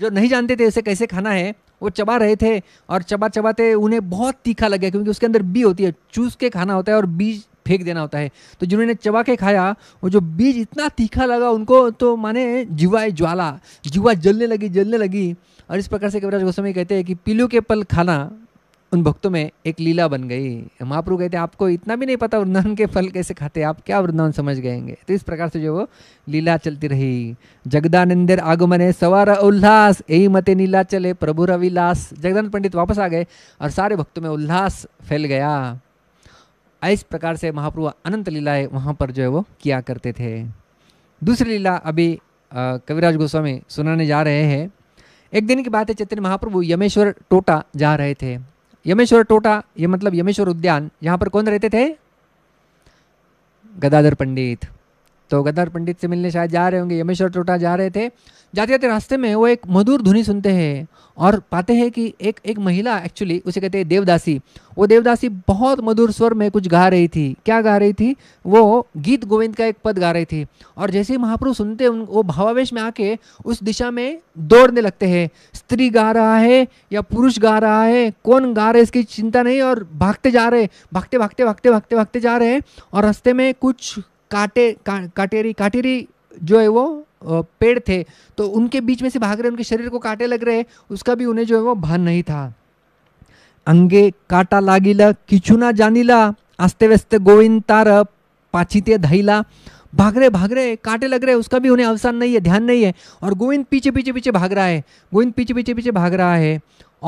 A: जो नहीं जानते थे उसे कैसे खाना है वो चबा रहे थे और चबा चबाते उन्हें बहुत तीखा लग गया क्योंकि उसके अंदर बी होती है चूस के खाना होता है और बीज फेंक देना होता है तो जिन्होंने चबा के खाया वो जो बीज इतना तीखा लगा उनको तो माने जीवा ज्वाला जीवा जलने लगी जलने लगी और इस प्रकार से कविराज गोस्वामी कहते हैं कि पीलू के पल खाना उन भक्तों में एक लीला बन गई महाप्रभु कहते आपको इतना भी नहीं पता वृंदावन के फल कैसे खाते आप क्या वृंदावन समझ गएंगे तो इस प्रकार से जो वो लीला चलती रही जगदानंदर आगमने सवार उल्लास यही मते लीला चले प्रभु रविलास जगदानंद पंडित वापस आ गए और सारे भक्तों में उल्लास फैल गया इस प्रकार से महाप्रभु अनंत लीलाएँ वहाँ पर जो है वो किया करते थे दूसरी लीला अभी कविराज गोस्वामी सुनाने जा रहे हैं एक दिन की बात है चैतन्य महाप्रभु यमेश्वर टोटा जा रहे थे यमेश्वर टोटा ये मतलब यमेश्वर उद्यान यहाँ पर कौन रहते थे गदाधर पंडित तो गदाधर पंडित से मिलने शायद जा रहे होंगे यमेश्वर टोटा जा रहे थे जाते जाते रास्ते में वो एक मधुर धुनी सुनते हैं और पाते हैं कि एक एक महिला एक्चुअली उसे कहते हैं देवदासी वो देवदासी बहुत मधुर स्वर में कुछ गा रही थी क्या गा रही थी वो गीत गोविंद का एक पद गा रही थी और जैसे ही महापुरुष सुनते उन वो भावावेश में आके उस दिशा में दौड़ने लगते हैं स्त्री गा रहा है या पुरुष गा रहा है कौन गा रहे इसकी चिंता नहीं और भागते जा रहे भागते भागते भागते भागते भागते जा रहे हैं और रास्ते में कुछ काटे का, काटेरी काटेरी जो है वो पेड़ थे तो उनके बीच में से भाग रहे उनके शरीर को कांटे लग रहे उसका भी उन्हें जो है वो भान नहीं था अंगे काटा लागिला किचुना ला आस्ते व्यस्ते गोविंद तार पाचिते धाइला भाग रहे भाग रहे कांटे लग रहे उसका भी उन्हें अवसान नहीं है ध्यान नहीं है और गोविंद पीछे पीछे पीछे भाग रहा है गोविंद पीछे पीछे पीछे भाग रहा है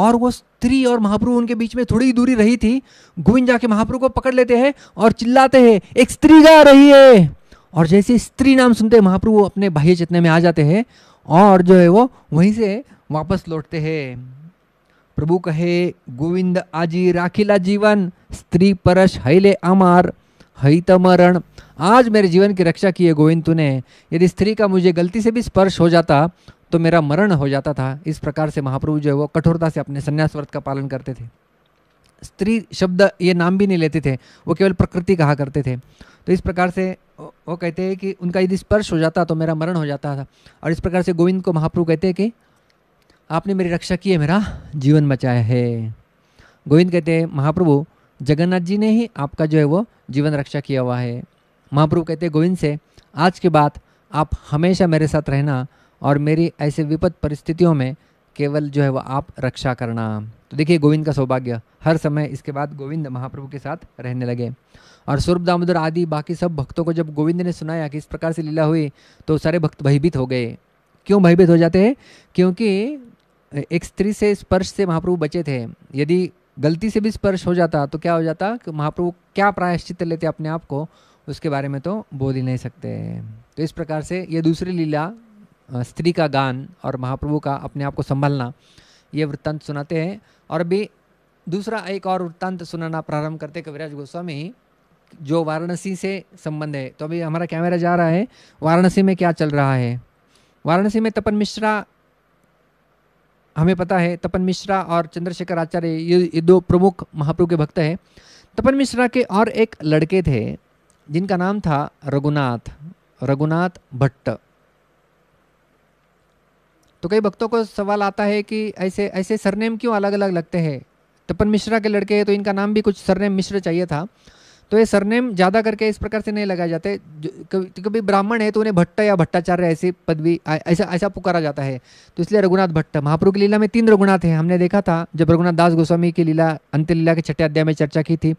A: और वो स्त्री और महाप्रभु उनके बीच में थोड़ी दूरी रही थी गोविंद जाके महाप्रभु को पकड़ लेते हैं और चिल्लाते हैं एक स्त्री गा रही है और जैसे स्त्री नाम सुनते महाप्रभु अपने बाह्य चेतना में आ जाते हैं और जो है वो वहीं से वापस लौटते हैं प्रभु कहे गोविंद आजी राखिला जीवन स्त्री परश हैले अमार हैतमरण आज मेरे जीवन की रक्षा की है गोविंद तूने यदि स्त्री का मुझे गलती से भी स्पर्श हो जाता तो मेरा मरण हो जाता था इस प्रकार से महाप्रभु जो है वो कठोरता से अपने संन्यास व्रत का पालन करते थे स्त्री शब्द ये नाम भी नहीं लेते थे वो केवल प्रकृति कहा करते थे तो इस प्रकार से वो कहते हैं कि उनका यदि स्पर्श हो जाता तो मेरा मरण हो जाता था और इस प्रकार से गोविंद को महाप्रभु कहते हैं कि आपने मेरी रक्षा की है मेरा जीवन बचाया है गोविंद कहते हैं महाप्रभु जगन्नाथ जी ने ही आपका जो है वो जीवन रक्षा किया हुआ है महाप्रभु कहते हैं गोविंद से आज के बाद आप हमेशा मेरे साथ रहना और मेरी ऐसे विपद परिस्थितियों में केवल जो है वो आप रक्षा करना तो देखिए गोविंद का सौभाग्य हर समय इसके बाद गोविंद महाप्रभु के साथ रहने लगे और स्वरूप दामोदर आदि बाकी सब भक्तों को जब गोविंद ने सुनाया कि इस प्रकार से लीला हुई तो सारे भक्त भयभीत हो गए क्यों भयभीत हो जाते हैं क्योंकि एक स्त्री से स्पर्श से महाप्रभु बचे थे यदि गलती से भी स्पर्श हो जाता तो क्या हो जाता कि महाप्रभु क्या प्रायश्चित लेते अपने आप को उसके बारे में तो बोल ही नहीं सकते तो इस प्रकार से ये दूसरी लीला स्त्री का गान और महाप्रभु का अपने आप को संभालना ये वृत्तांत सुनाते हैं और भी दूसरा एक और वृत्तांत सुनाना प्रारंभ करते कविराज गोस्वामी जो वाराणसी से संबंध है तो अभी हमारा कैमरा जा रहा है वाराणसी में क्या चल रहा है वाराणसी में तपन मिश्रा हमें पता है तपन मिश्रा और चंद्रशेखर आचार्य ये ये दो प्रमुख महाप्रभु के भक्त हैं तपन मिश्रा के और एक लड़के थे जिनका नाम था रघुनाथ रघुनाथ भट्ट तो कई भक्तों को सवाल आता है कि ऐसे ऐसे सरनेम क्यों अलग अलग लगते हैं तपन मिश्रा के लड़के हैं तो इनका नाम भी कुछ सरनेम मिश्र चाहिए था तो ये सरनेम ज़्यादा करके इस प्रकार से नहीं लगाए जाते कभी तो कभी ब्राह्मण है तो उन्हें भट्ट या भट्टाचार्य ऐसी पदवी ऐसा ऐसा पुकारा जाता है तो इसलिए रघुनाथ भट्ट महाप्रभु की लीला में तीन रघुनाथ हैं हमने देखा था जब रघुनाथ दास गोस्वामी की लीला अंत्य लीला के छठे अध्याय में चर्चा की थी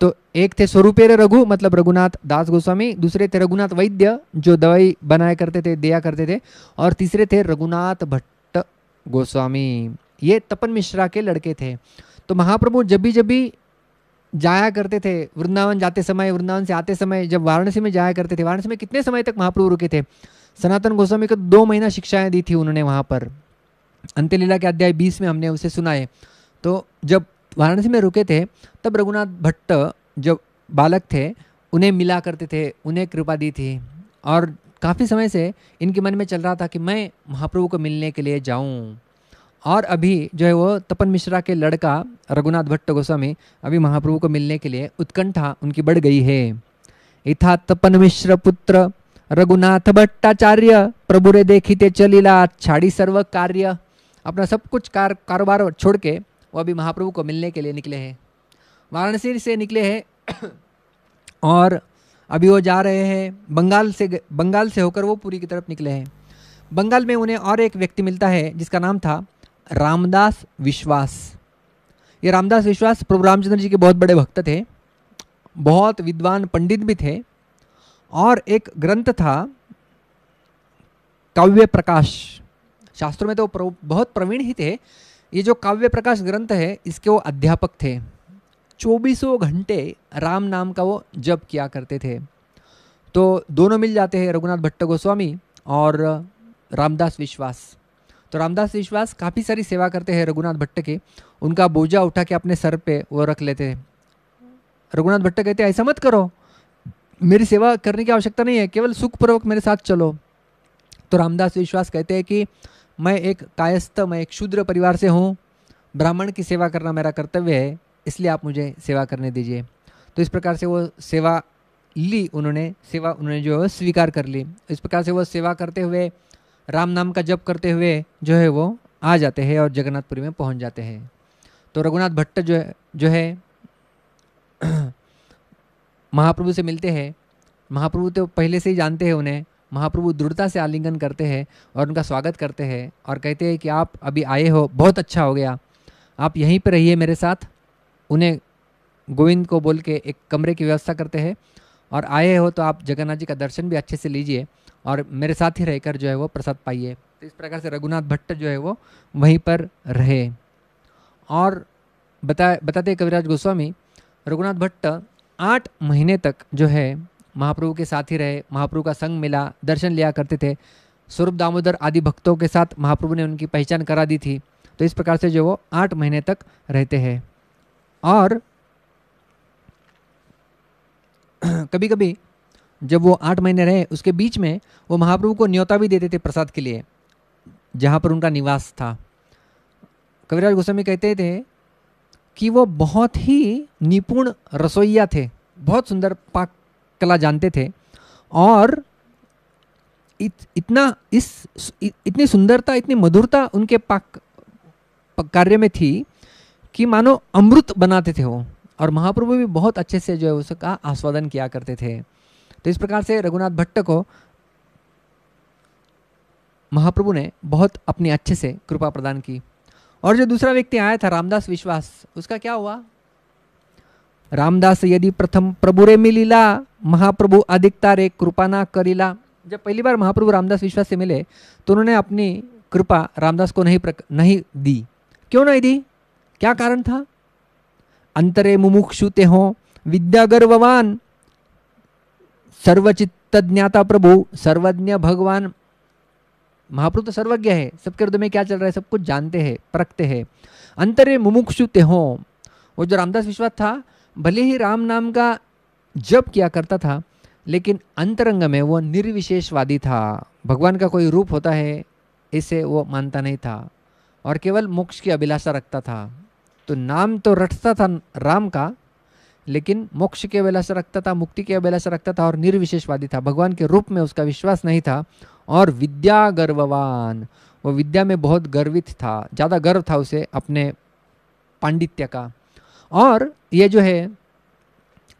A: तो एक थे स्वरूपेर रघु मतलब रघुनाथ दास गोस्वामी दूसरे थे रघुनाथ वैद्य जो दवाई बनाया करते थे दिया करते थे और तीसरे थे रघुनाथ भट्ट गोस्वामी ये तपन मिश्रा के लड़के थे तो महाप्रभु जब भी जब भी जाया करते थे वृंदावन जाते समय वृंदावन से आते समय जब वाराणसी में जाया करते थे वाराणसी में कितने समय तक महाप्रभु रुके थे सनातन गोस्वामी को दो महीना शिक्षाएं दी थी उन्होंने वहां पर अंत्यलीला के अध्याय बीस में हमने उसे सुनाए तो जब वाराणसी में रुके थे तब रघुनाथ भट्ट जो बालक थे उन्हें मिला करते थे उन्हें कृपा दी थी और काफ़ी समय से इनके मन में चल रहा था कि मैं महाप्रभु को मिलने के लिए जाऊं और अभी जो है वो तपन मिश्रा के लड़का रघुनाथ भट्ट गोस्वामी अभी महाप्रभु को मिलने के लिए उत्कंठा उनकी बढ़ गई है इथा तपन मिश्र पुत्र रघुनाथ भट्टाचार्य प्रभु रे देखी ते चलीला छाड़ी सर्व कार्य अपना सब कुछ कार कारोबार छोड़ के वो अभी महाप्रभु को मिलने के लिए निकले हैं वाराणसी से निकले हैं [COUGHS] और अभी वो जा रहे हैं बंगाल से बंगाल से होकर वो पूरी की तरफ निकले हैं बंगाल में उन्हें और एक व्यक्ति मिलता है जिसका नाम था रामदास विश्वास ये रामदास विश्वास प्रभु रामचंद्र जी के बहुत बड़े भक्त थे बहुत विद्वान पंडित भी थे और एक ग्रंथ था काव्य प्रकाश शास्त्रों में तो बहुत प्रवीण ही थे ये जो काव्य प्रकाश ग्रंथ है इसके वो अध्यापक थे चौबीसों घंटे राम नाम का वो जप किया करते थे तो दोनों मिल जाते हैं रघुनाथ भट्ट गोस्वामी और रामदास विश्वास तो रामदास विश्वास काफ़ी सारी सेवा करते हैं रघुनाथ भट्ट के उनका बोझा उठा के अपने सर पे वो रख लेते हैं रघुनाथ भट्ट कहते हैं ऐसा मत करो मेरी सेवा करने की आवश्यकता नहीं है केवल सुखपूर्वक मेरे साथ चलो तो रामदास विश्वास कहते हैं कि मैं एक कायस्थ मैं एक शूद्र परिवार से हूँ ब्राह्मण की सेवा करना मेरा कर्तव्य है इसलिए आप मुझे सेवा करने दीजिए तो इस प्रकार से वो सेवा ली उन्होंने सेवा उन्होंने जो है स्वीकार कर ली इस प्रकार से वो सेवा करते हुए राम नाम का जप करते हुए जो है वो आ जाते हैं और जगन्नाथपुरी में पहुंच जाते हैं तो रघुनाथ भट्ट जो है जो है [CLEARS THROAT] महाप्रभु से मिलते हैं महाप्रभु तो पहले से ही जानते हैं उन्हें महाप्रभु दृढ़ता से आलिंगन करते हैं और उनका स्वागत करते हैं और कहते हैं कि आप अभी आए हो बहुत अच्छा हो गया आप यहीं पर रहिए मेरे साथ उन्हें गोविंद को बोल के एक कमरे की व्यवस्था करते हैं और आए हो तो आप जगन्नाथ जी का दर्शन भी अच्छे से लीजिए और मेरे साथ ही रहकर जो है वो प्रसाद पाइए तो इस प्रकार से रघुनाथ भट्ट जो है वो वहीं पर रहे और बता बताते कविराज गोस्वामी रघुनाथ भट्ट आठ महीने तक जो है महाप्रभु के साथ ही रहे महाप्रभु का संग मिला दर्शन लिया करते थे स्वरूप दामोदर आदि भक्तों के साथ महाप्रभु ने उनकी पहचान करा दी थी तो इस प्रकार से जो वो आठ महीने तक रहते हैं और [CLEARS THROAT] कभी कभी जब वो आठ महीने रहे उसके बीच में वो महाप्रभु को न्योता भी देते थे प्रसाद के लिए जहाँ पर उनका निवास था कविराज गोस्वामी कहते थे कि वो बहुत ही निपुण रसोइया थे बहुत सुंदर पाक कला जानते थे और इत, इतना इस इत, इतनी सुंदरता इतनी मधुरता उनके पाक कार्य में थी कि मानो अमृत बनाते थे वो और महाप्रभु भी बहुत अच्छे से जो है उसका आस्वादन किया करते थे तो इस प्रकार से रघुनाथ भट्ट को महाप्रभु ने बहुत अपने अच्छे से कृपा प्रदान की और जो दूसरा व्यक्ति आया था रामदास विश्वास उसका क्या हुआ रामदास यदि प्रथम प्रभु रे मिलीला महाप्रभु अधिकता रे कृपा ना करीला जब पहली बार महाप्रभु रामदास विश्वास से मिले तो उन्होंने अपनी कृपा रामदास को नहीं प्रक, नहीं दी क्यों नहीं दी क्या कारण था अंतरे मुमुक्षुते विद्या गर्ववान सर्वचित्त ज्ञाता प्रभु सर्वज्ञ भगवान महाप्रभु तो सर्वज्ञ है सबके हृदय में क्या चल रहा है सब कुछ जानते हैं परखते हैं अंतरे मुमुक्षुते हो वो जो रामदास विश्वास था भले ही राम नाम का जब किया करता था लेकिन अंतरंग में वो निर्विशेषवादी था भगवान का कोई रूप होता है इसे वो मानता नहीं था और केवल मोक्ष की अभिलाषा रखता था तो नाम तो रटता था राम का लेकिन मोक्ष की अभिलाषा रखता था मुक्ति की अभिलाषा रखता था और निर्विशेषवादी था भगवान के रूप में उसका विश्वास नहीं था और विद्या गर्ववान वो विद्या में बहुत गर्वित था ज़्यादा गर्व था उसे अपने पांडित्य का और ये जो है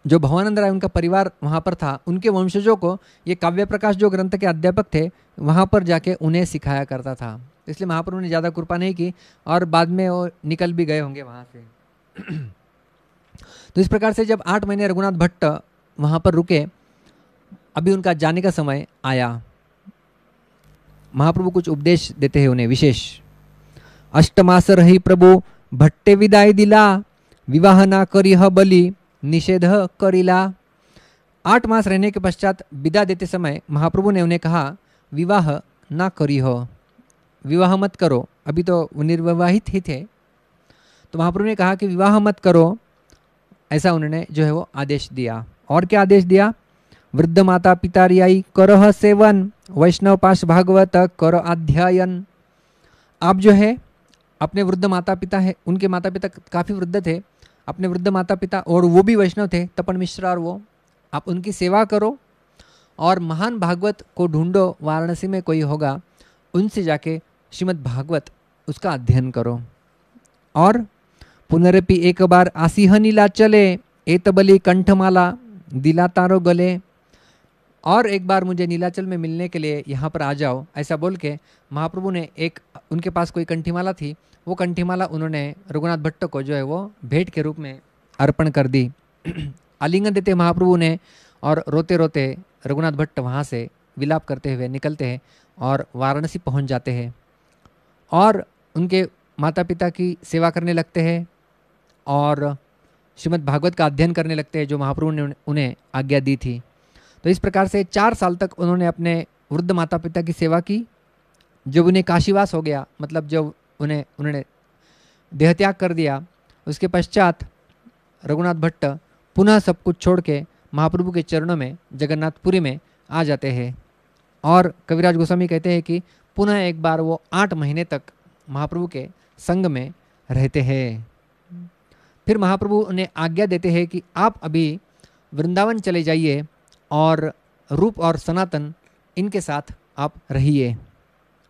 A: जो भवानंद राय उनका परिवार वहाँ पर था उनके वंशजों को ये काव्य प्रकाश जो ग्रंथ के अध्यापक थे वहाँ पर जाके उन्हें सिखाया करता था इसलिए महाप्रभु ने ज़्यादा कृपा नहीं की और बाद में वो निकल भी गए होंगे वहाँ से [CLEARS THROAT] तो इस प्रकार से जब आठ महीने रघुनाथ भट्ट वहाँ पर रुके अभी उनका जाने का समय आया महाप्रभु कुछ उपदेश देते हैं उन्हें विशेष अष्टमास रही प्रभु भट्टे विदाई दिला विवाह ना करी ह बली निषेध करिला आठ मास रहने के पश्चात विदा देते समय महाप्रभु ने उन्हें कहा विवाह ना करी हो विवाह मत करो अभी तो निर्विवाहित ही थे तो महाप्रभु ने कहा कि विवाह मत करो ऐसा उन्होंने जो है वो आदेश दिया और क्या आदेश दिया वृद्ध माता पिता रियाई करह सेवन वैष्णव पाश भागवत कर अध्ययन आप जो है अपने वृद्ध माता पिता है उनके माता पिता काफ़ी वृद्ध थे अपने वृद्ध माता पिता और वो भी वैष्णव थे तपन मिश्रा और वो आप उनकी सेवा करो और महान भागवत को ढूंढो वाराणसी में कोई होगा उनसे जाके श्रीमद् भागवत उसका अध्ययन करो और पुनरपि एक बार आसीह नीला चले एतबली कंठमाला दिला तारो गले और एक बार मुझे नीलाचल में मिलने के लिए यहाँ पर आ जाओ ऐसा बोल के महाप्रभु ने एक उनके पास कोई कंठीमाला थी वो कंठीमाला उन्होंने रघुनाथ भट्ट को जो है वो भेंट के रूप में अर्पण कर दी [CLEARS THROAT] आलिंगन देते महाप्रभु ने और रोते रोते रघुनाथ भट्ट वहाँ से विलाप करते हुए निकलते हैं और वाराणसी पहुँच जाते हैं और उनके माता पिता की सेवा करने लगते हैं और श्रीमद् भागवत का अध्ययन करने लगते हैं जो महाप्रभु ने उन्हें आज्ञा दी थी तो इस प्रकार से चार साल तक उन्होंने अपने वृद्ध माता पिता की सेवा की जब उन्हें काशीवास हो गया मतलब जब उन्हें उन्होंने देहत्याग कर दिया उसके पश्चात रघुनाथ भट्ट पुनः सब कुछ छोड़ के महाप्रभु के चरणों में जगन्नाथपुरी में आ जाते हैं और कविराज गोस्वामी कहते हैं कि पुनः एक बार वो आठ महीने तक महाप्रभु के संग में रहते हैं फिर महाप्रभु उन्हें आज्ञा देते हैं कि आप अभी वृंदावन चले जाइए और रूप और सनातन इनके साथ आप रहिए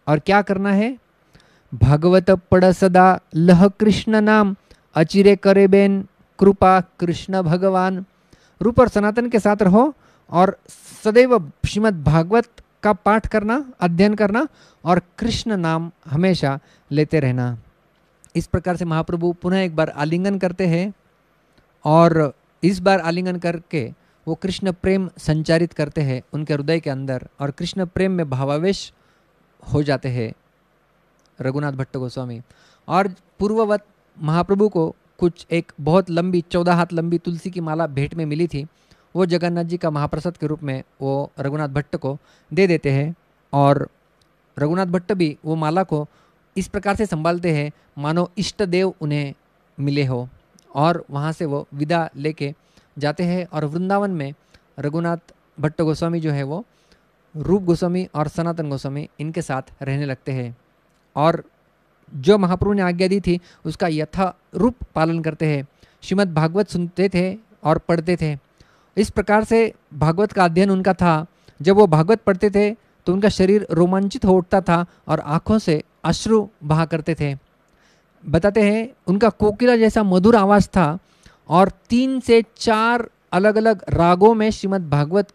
A: और क्या करना है भगवत पड़ सदा लह कृष्ण नाम अचिरे करे बेन कृपा कृष्ण भगवान रूप और सनातन के साथ रहो और सदैव श्रीमद भागवत का पाठ करना अध्ययन करना और कृष्ण नाम हमेशा लेते रहना इस प्रकार से महाप्रभु पुनः एक बार आलिंगन करते हैं और इस बार आलिंगन करके वो कृष्ण प्रेम संचारित करते हैं उनके हृदय के अंदर और कृष्ण प्रेम में भावावेश हो जाते हैं रघुनाथ भट्ट गोस्वामी और पूर्ववत महाप्रभु को कुछ एक बहुत लंबी चौदह हाथ लंबी तुलसी की माला भेंट में मिली थी वो जगन्नाथ जी का महाप्रसाद के रूप में वो रघुनाथ भट्ट को दे देते हैं और रघुनाथ भट्ट भी वो माला को इस प्रकार से संभालते हैं मानो इष्ट देव उन्हें मिले हो और वहाँ से वो विदा लेके जाते हैं और वृंदावन में रघुनाथ भट्ट गोस्वामी जो है वो रूप गोस्वामी और सनातन गोस्वामी इनके साथ रहने लगते हैं और जो महाप्रभु ने आज्ञा दी थी उसका यथा रूप पालन करते हैं श्रीमद् भागवत सुनते थे और पढ़ते थे इस प्रकार से भागवत का अध्ययन उनका था जब वो भागवत पढ़ते थे तो उनका शरीर रोमांचित हो उठता था और आँखों से अश्रु बहा करते थे बताते हैं उनका कोकिला जैसा मधुर आवाज़ था और तीन से चार अलग अलग रागों में श्रीमद् भागवत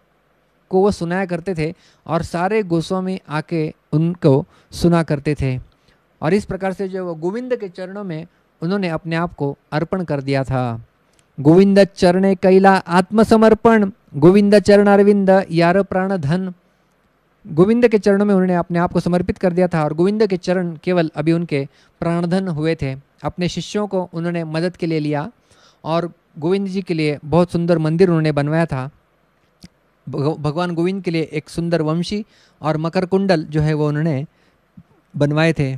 A: को वो सुनाया करते थे और सारे गोस्वामी आके उनको सुना करते थे और इस प्रकार से जो वो गोविंद के चरणों में उन्होंने अपने आप को अर्पण कर दिया था गोविंद चरणे कैला आत्मसमर्पण गोविंद चरण अरविंद यार प्राण धन गोविंद के चरणों में उन्होंने अपने आप को समर्पित कर दिया था और गोविंद के चरण केवल अभी उनके प्राणधन हुए थे अपने शिष्यों को उन्होंने मदद के लिए लिया और गोविंद जी के लिए बहुत सुंदर मंदिर उन्होंने बनवाया था भगवान गोविंद के लिए एक सुंदर वंशी और मकर कुंडल जो है वो उन्होंने बनवाए थे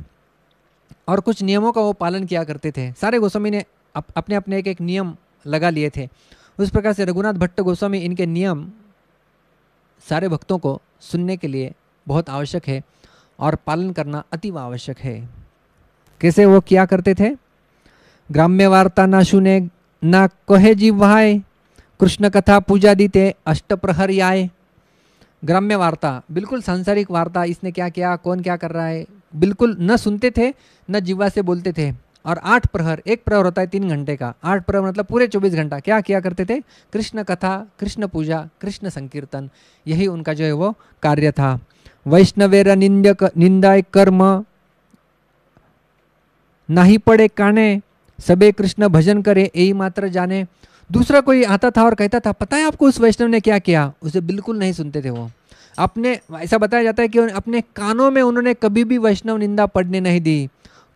A: और कुछ नियमों का वो पालन किया करते थे सारे गोस्वामी ने अप, अपने अपने एक एक नियम लगा लिए थे उस प्रकार से रघुनाथ भट्ट गोस्वामी इनके नियम सारे भक्तों को सुनने के लिए बहुत आवश्यक है और पालन करना अतीव आवश्यक है कैसे वो क्या करते थे ग्राम्य वार्ता ना सुने ना कहे जिह्वाय कृष्ण कथा पूजा दीते अष्टप्रहर आए ग्राम्य वार्ता बिल्कुल सांसारिक वार्ता इसने क्या किया कौन क्या कर रहा है बिल्कुल न सुनते थे न जिवा से बोलते थे और आठ प्रहर एक प्रहर होता है तीन घंटे का आठ प्रहर मतलब पूरे चौबीस घंटा क्या किया करते थे कृष्ण कथा कृष्ण पूजा कृष्ण संकीर्तन यही उनका जो है वो कार्य था वैष्णवेर निंद निंदाय कर्म नहीं पड़े काने सबे कृष्ण भजन करे यही मात्र जाने दूसरा कोई आता था और कहता था पता है आपको उस वैष्णव ने क्या किया उसे बिल्कुल नहीं सुनते थे वो अपने ऐसा बताया जाता है कि अपने कानों में उन्होंने कभी भी वैष्णव निंदा पढ़ने नहीं दी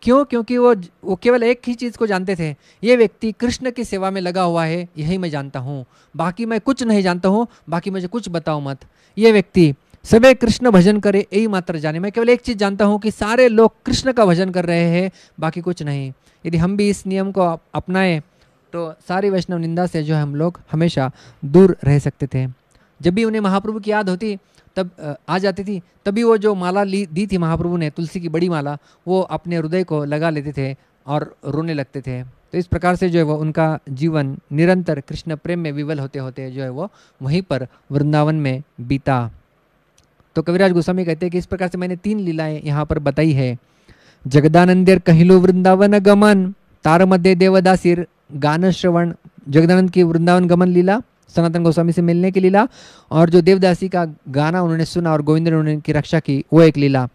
A: क्यों क्योंकि वो वो केवल एक ही चीज़ को जानते थे ये व्यक्ति कृष्ण की सेवा में लगा हुआ है यही मैं जानता हूँ बाकी मैं कुछ नहीं जानता हूँ बाकी मुझे कुछ बताओ मत ये व्यक्ति सबे कृष्ण भजन करे यही मात्र जाने मैं केवल एक चीज़ जानता हूँ कि सारे लोग कृष्ण का भजन कर रहे हैं बाकी कुछ नहीं यदि हम भी इस नियम को अपनाएं तो सारी वैष्णव निंदा से जो है हम लोग हमेशा दूर रह सकते थे जब भी उन्हें महाप्रभु की याद होती तब आ जाती थी तभी वो जो माला ली दी थी महाप्रभु ने तुलसी की बड़ी माला वो अपने हृदय को लगा लेते थे और रोने लगते थे तो इस प्रकार से जो है वो उनका जीवन निरंतर कृष्ण प्रेम में विवल होते होते जो है वो वहीं पर वृंदावन में बीता तो कविराज गोस्वामी कहते हैं कि इस प्रकार से मैंने तीन लीलाएं यहाँ पर बताई है जगदानंदेर कहिलो वृंदावन गमन तार मध्य देवदासिर गान श्रवण जगदानंद की वृंदावन गमन लीला सनातन गोस्वामी से मिलने की लीला और जो देवदासी का गाना उन्होंने सुना और गोविंद ने उनकी रक्षा की वो एक लीला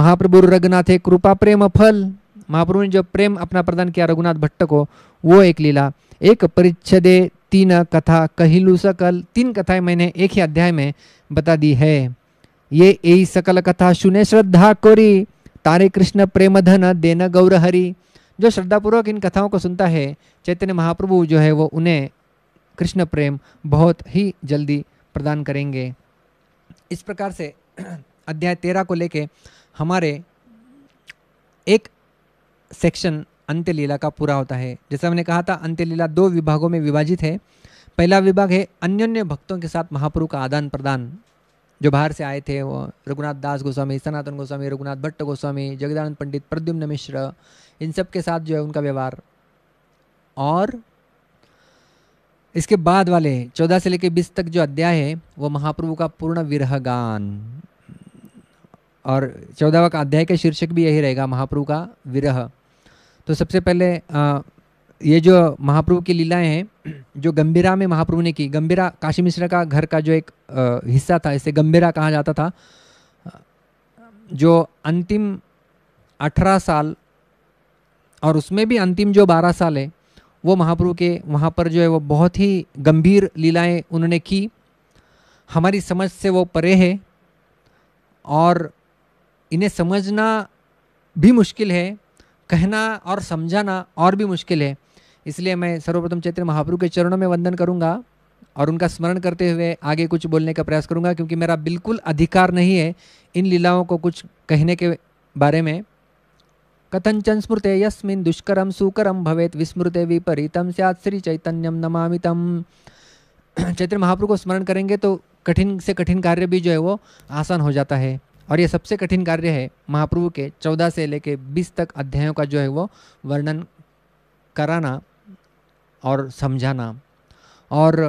A: महाप्रभु रघुनाथ है कृपा प्रेम फल महाप्रभु ने जो प्रेम अपना प्रदान किया रघुनाथ भट्ट को वो एक लीला एक परिच्छदे तीन कथा कहिलू सकल तीन कथाएं मैंने एक ही अध्याय में बता दी है ये यही सकल कथा सुने श्रद्धा कोरी तारे कृष्ण प्रेम धन देन गौर हरि जो श्रद्धापूर्वक इन कथाओं को सुनता है चैतन्य महाप्रभु जो है वो उन्हें कृष्ण प्रेम बहुत ही जल्दी प्रदान करेंगे इस प्रकार से [CLEARS THROAT] अध्याय तेरह को लेके हमारे एक सेक्शन अंत्य लीला का पूरा होता है जैसा मैंने कहा था अंत्य लीला दो विभागों में विभाजित है पहला विभाग है अन्योन्य भक्तों के साथ महाप्रभु का आदान प्रदान जो बाहर से आए थे वो रघुनाथ दास गोस्वामी सनातन गोस्वामी रघुनाथ भट्ट गोस्वामी जगदानंद पंडित प्रद्युम्न मिश्र इन सब के साथ जो है उनका व्यवहार और इसके बाद वाले चौदह से लेकर बीस तक जो अध्याय है वो महाप्रभु का पूर्ण विरह गान और चौदहवा का अध्याय का शीर्षक भी यही रहेगा महाप्रभु का विरह तो सबसे पहले आ, ये जो महाप्रभु की लीलाएं हैं जो गंभीरा में महाप्रभु ने की गंभीरा काशी मिश्रा का घर का जो एक हिस्सा था इसे गंभीरा कहा जाता था जो अंतिम अठारह साल और उसमें भी अंतिम जो बारह साल है वो महाप्रभु के वहाँ पर जो है वो बहुत ही गंभीर लीलाएं उन्होंने की हमारी समझ से वो परे है और इन्हें समझना भी मुश्किल है कहना और समझाना और भी मुश्किल है इसलिए मैं सर्वप्रथम चैत्र महाप्रभु के चरणों में वंदन करूँगा और उनका स्मरण करते हुए आगे कुछ बोलने का प्रयास करूँगा क्योंकि मेरा बिल्कुल अधिकार नहीं है इन लीलाओं को कुछ कहने के बारे में कथंचन स्मृते यस्मिन दुष्करम सुकरम भवेत विस्मृते विपरीतम सियात श्री चैतन्यम नमामितम [CLEARS THROAT] चैत्र महाप्रभु को स्मरण करेंगे तो कठिन से कठिन कार्य भी जो है वो आसान हो जाता है और ये सबसे कठिन कार्य है महाप्रभु के चौदह से लेके बीस तक अध्यायों का जो है वो वर्णन कराना और समझाना और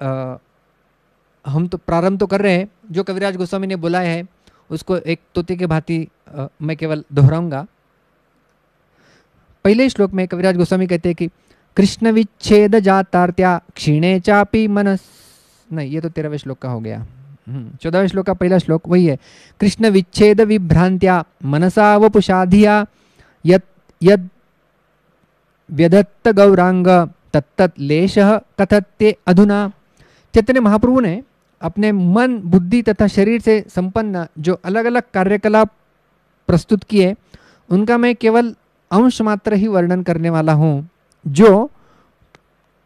A: आ, हम तो प्रारंभ तो कर रहे हैं जो कविराज गोस्वामी ने बुलाया है उसको एक तोते के भांति मैं केवल दोहराऊंगा पहले श्लोक में कविराज गोस्वामी कहते हैं कि कृष्ण विच्छेद जातार्त्या क्षीणे चापी मनस नहीं ये तो तेरहवें श्लोक का हो गया हम्म, चौदहवें श्लोक का पहला श्लोक वही है कृष्ण विच्छेद विभ्रांत्या मनसा वपुषाधिया यद यद व्यदत्त गौरांग तत्त लेशः कथत्ते अधुना चैतन्य महाप्रभु ने अपने मन बुद्धि तथा शरीर से संपन्न जो अलग अलग कार्यकलाप प्रस्तुत किए उनका मैं केवल अंश मात्र ही वर्णन करने वाला हूँ जो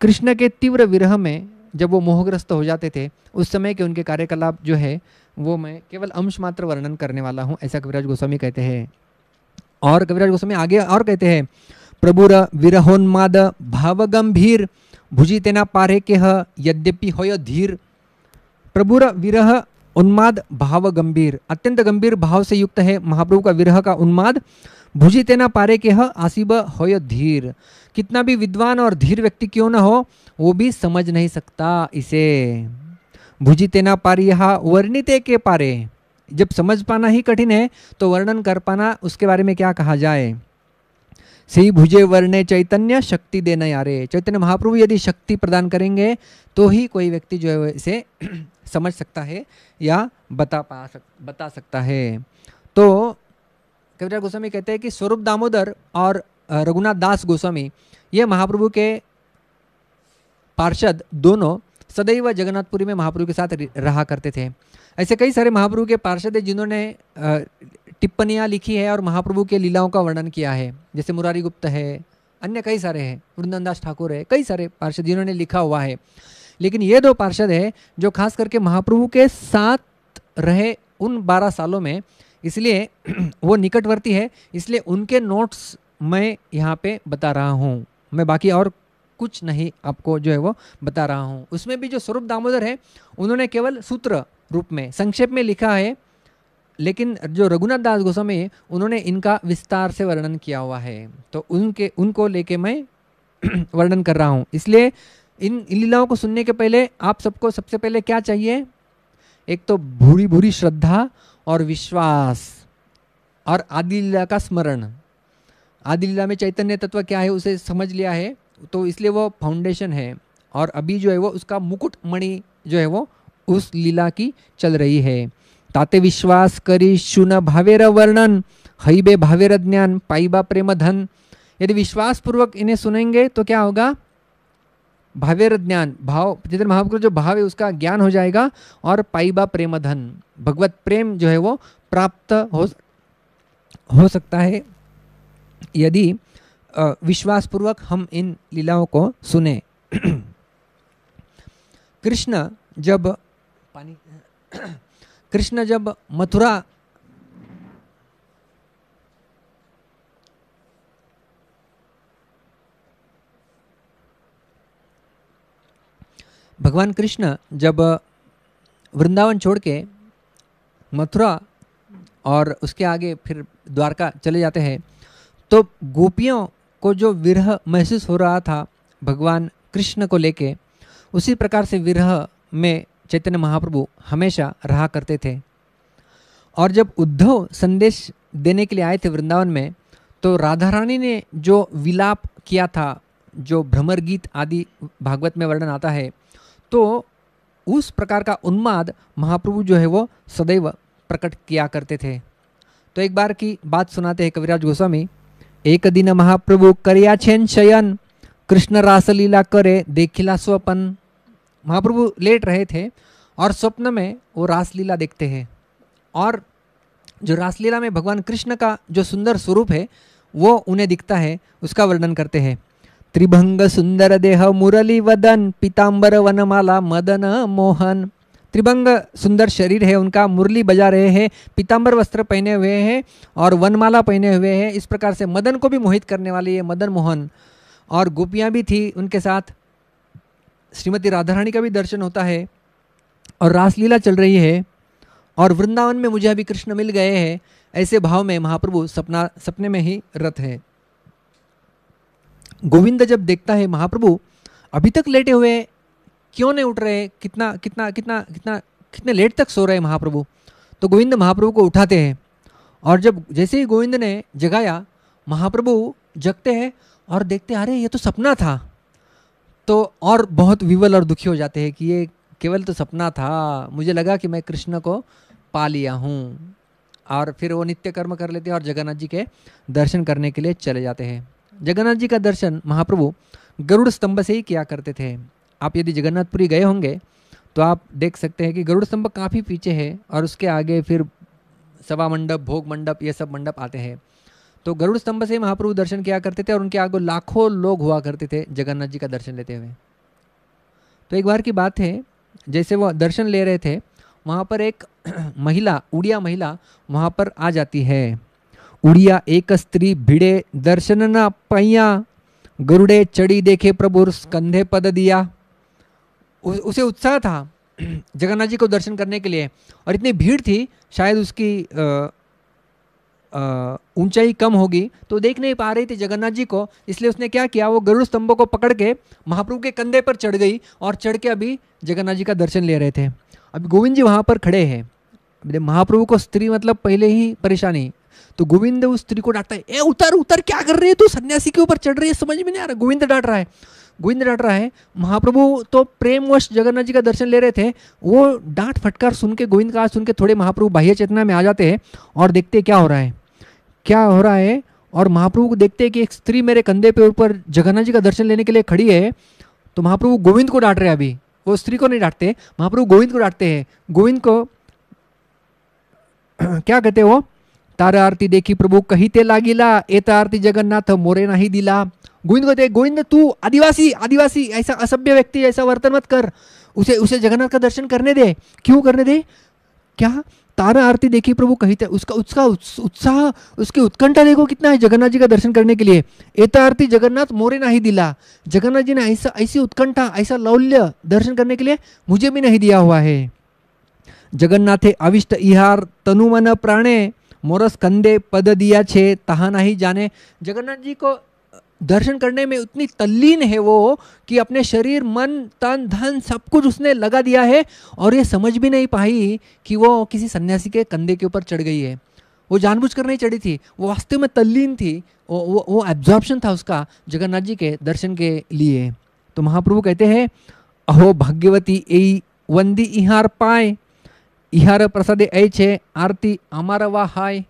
A: कृष्ण के तीव्र विरह में जब वो मोहग्रस्त हो जाते थे उस समय के उनके कार्यकलाप जो है वो मैं केवल अंश मात्र वर्णन करने वाला हूँ ऐसा कविराज गोस्वामी कहते हैं और कविराज गोस्वामी आगे और कहते हैं પ્રભુર વિરહોન્માદ ભાવગંભીર भुजी तेना पारे के यद्यपि होय धीर प्रभुर विरह उन्माद भाव गंभीर अत्यंत गंभीर भाव से युक्त है महाप्रभु का विरह का उन्माद भुजी तेना पारे के आसीब होय धीर कितना भी विद्वान और धीर व्यक्ति क्यों ना हो वो भी समझ नहीं सकता इसे भुजी तेना पारी यहा वर्णिते के पारे जब समझ पाना ही कठिन है तो वर्णन कर पाना उसके बारे में क्या कहा जाए श्री भुजे वर्णे चैतन्य शक्ति देना रहे चैतन्य महाप्रभु यदि शक्ति प्रदान करेंगे तो ही कोई व्यक्ति जो है इसे [CLEARS THROAT] समझ सकता है या बता पा सक बता सकता है तो कविता गोस्वामी कहते हैं कि स्वरूप दामोदर और रघुनाथ दास गोस्वामी ये महाप्रभु के पार्षद दोनों सदैव जगन्नाथपुरी में महाप्रभु के साथ रहा करते थे ऐसे कई सारे महाप्रभु के पार्षद हैं जिन्होंने टिप्पणियाँ लिखी है और महाप्रभु के लीलाओं का वर्णन किया है जैसे मुरारी गुप्त है अन्य कई सारे हैं वृंदनदास ठाकुर है कई सारे पार्षद जिन्होंने लिखा हुआ है लेकिन ये दो पार्षद है जो खास करके महाप्रभु के साथ रहे उन बारह सालों में इसलिए [CLEARS THROAT] वो निकटवर्ती है इसलिए उनके नोट्स मैं यहाँ पे बता रहा हूँ मैं बाकी और कुछ नहीं आपको जो है वो बता रहा हूँ उसमें भी जो स्वरूप दामोदर है उन्होंने केवल सूत्र रूप में संक्षेप में लिखा है लेकिन जो रघुनाथ दास गोस्वामी है उन्होंने इनका विस्तार से वर्णन किया हुआ है तो उनके उनको लेके मैं [CLEARS THROAT] वर्णन कर रहा हूँ इसलिए इन लीलाओं को सुनने के पहले आप सबको सबसे पहले क्या चाहिए एक तो भूरी भूरी श्रद्धा और विश्वास और आदि लीला का स्मरण आदि लीला में चैतन्य तत्व क्या है उसे समझ लिया है तो इसलिए वो फाउंडेशन है और अभी जो है वो उसका मुकुट मणि जो है वो उस लीला की चल रही है ताते विश्वास करी शुन भावेर वर्णन हईबे भावेर ज्ञान पाइबा प्रेम धन यदि विश्वास पूर्वक इन्हें सुनेंगे तो क्या होगा भावेर ज्ञान भाव जितने महापुरुष का जो भाव है उसका ज्ञान हो जाएगा और पाइबा प्रेम धन भगवत प्रेम जो है वो प्राप्त हो हो सकता है यदि विश्वासपूर्वक हम इन लीलाओं को सुने [CLEARS THROAT] कृष्ण जब पानी कृष्ण जब मथुरा भगवान कृष्ण जब वृंदावन छोड़ के मथुरा और उसके आगे फिर द्वारका चले जाते हैं तो गोपियों को जो विरह महसूस हो रहा था भगवान कृष्ण को लेके उसी प्रकार से विरह में चैतन्य महाप्रभु हमेशा रहा करते थे और जब उद्धव संदेश देने के लिए आए थे वृंदावन में तो राधा रानी ने जो विलाप किया था जो भ्रमर गीत आदि भागवत में वर्णन आता है तो उस प्रकार का उन्माद महाप्रभु जो है वो सदैव प्रकट किया करते थे तो एक बार की बात सुनाते हैं कविराज गोस्वामी एक दिन महाप्रभु करिया छेन शयन कृष्ण रासलीला करे देखिला स्वपन महाप्रभु लेट रहे थे और स्वप्न में वो रासलीला देखते हैं और जो रासलीला में भगवान कृष्ण का जो सुंदर स्वरूप है वो उन्हें दिखता है उसका वर्णन करते हैं त्रिभंग सुंदर देह मुरली वदन पीताम्बर वनमाला मदन मोहन त्रिभंग सुंदर शरीर है उनका मुरली बजा रहे हैं पीताम्बर वस्त्र पहने हुए हैं और वनमाला पहने हुए हैं इस प्रकार से मदन को भी मोहित करने वाली है मदन मोहन और गोपियाँ भी थी उनके साथ श्रीमती राधा रानी का भी दर्शन होता है और रासलीला चल रही है और वृंदावन में मुझे अभी कृष्ण मिल गए हैं ऐसे भाव में महाप्रभु सपना सपने में ही रथ है गोविंद जब देखता है महाप्रभु अभी तक लेटे हुए क्यों नहीं उठ रहे कितना कितना कितना कितना कितने लेट तक सो रहे महाप्रभु तो गोविंद महाप्रभु को उठाते हैं और जब जैसे ही गोविंद ने जगाया महाप्रभु जगते हैं और देखते अरे ये तो सपना था तो और बहुत विवल और दुखी हो जाते हैं कि ये केवल तो सपना था मुझे लगा कि मैं कृष्ण को पा लिया हूँ और फिर वो नित्य कर्म कर लेते हैं और जगन्नाथ जी के दर्शन करने के लिए चले जाते हैं जगन्नाथ जी का दर्शन महाप्रभु गरुड़ स्तंभ से ही किया करते थे आप यदि जगन्नाथपुरी गए होंगे तो आप देख सकते हैं कि गरुड़ स्तंभ काफ़ी पीछे है और उसके आगे फिर सभा मंडप भोग मंडप ये सब मंडप आते हैं तो गरुड़ स्तंभ से महाप्रभु दर्शन किया करते थे और उनके आगे लाखों लोग हुआ करते थे जगन्नाथ जी का दर्शन लेते हुए तो एक बार की बात है जैसे वो दर्शन ले रहे थे वहाँ पर एक [CLEARS THROAT] महिला उड़िया महिला वहाँ पर आ जाती है उड़िया एक स्त्री भिड़े दर्शन न पैया गरुड़े चढ़ी देखे प्रभु कंधे पद दिया उ, उसे उत्साह था [CLEARS THROAT] जगन्नाथ जी को दर्शन करने के लिए और इतनी भीड़ थी शायद उसकी ऊंचाई कम होगी तो देख नहीं पा रही थी जगन्नाथ जी को इसलिए उसने क्या किया वो गरुड़ स्तंभों को पकड़ के महाप्रभु के कंधे पर चढ़ गई और चढ़ के अभी जगन्नाथ जी का दर्शन ले रहे थे अभी गोविंद जी वहाँ पर खड़े हैं मतलब महाप्रभु को स्त्री मतलब पहले ही परेशानी तो गोविंद उस स्त्री को डांटता है ए उतर उतर क्या कर रही है तू सन्यासी के ऊपर चढ़ रही है समझ में नहीं आ रहा गोविंद डांट रहा है गोविंद डांट रहा है महाप्रभु तो प्रेमवश जगन्नाथ जी का दर्शन ले रहे थे वो डांट फटकार सुन के गोविंद का सुन के थोड़े महाप्रभु बाह्य चेतना में आ जाते हैं और देखते क्या हो रहा है क्या हो रहा है और महाप्रभु को देखते हैं कि एक स्त्री मेरे कंधे पे ऊपर जगन्नाथ जी का दर्शन लेने के लिए खड़ी है तो महाप्रभु गोविंद को डांट रहे हैं अभी वो स्त्री को नहीं डांटते महाप्रभु गोविंद को डांटते हैं गोविंद को [CLEARS THROAT] क्या कहते वो तारा आरती देखी प्रभु कही ते लागिला एता आरती जगन्नाथ मोरे नहीं दिला गोविंद कहते गोविंद तू आदिवासी आदिवासी ऐसा असभ्य व्यक्ति ऐसा वर्तन मत कर उसे उसे जगन्नाथ का दर्शन करने दे क्यों करने दे क्या तारा आरती देखी प्रभु कहीं थे उसका उसका उत्साह उसके उत्कंठा देखो कितना है जगन्नाथ जी का दर्शन करने के लिए एता आरती जगन्नाथ मोरे नहीं दिला जगन्नाथ जी ने ऐसा ऐसी उत्कंठा ऐसा लौल्य दर्शन करने के लिए मुझे भी नहीं दिया हुआ है जगन्नाथे अविष्ट इहार तनुमन प्राणे मोरस कंधे पद दिया छे तहा नहीं जाने जगन्नाथ जी को दर्शन करने में उतनी तल्लीन है वो कि अपने शरीर मन तन धन सब कुछ उसने लगा दिया है और ये समझ भी नहीं पाई कि वो किसी सन्यासी के कंधे के ऊपर चढ़ गई है वो जानबूझ कर नहीं चढ़ी थी वो वास्तव में तल्लीन थी वो वो वो एब्जॉर्प्शन था उसका जगन्नाथ जी के दर्शन के लिए तो महाप्रभु कहते हैं अहो भाग्यवती ए वंदी इहार पाए इहार प्रसाद ऐ छे आरती अमार वाह हाय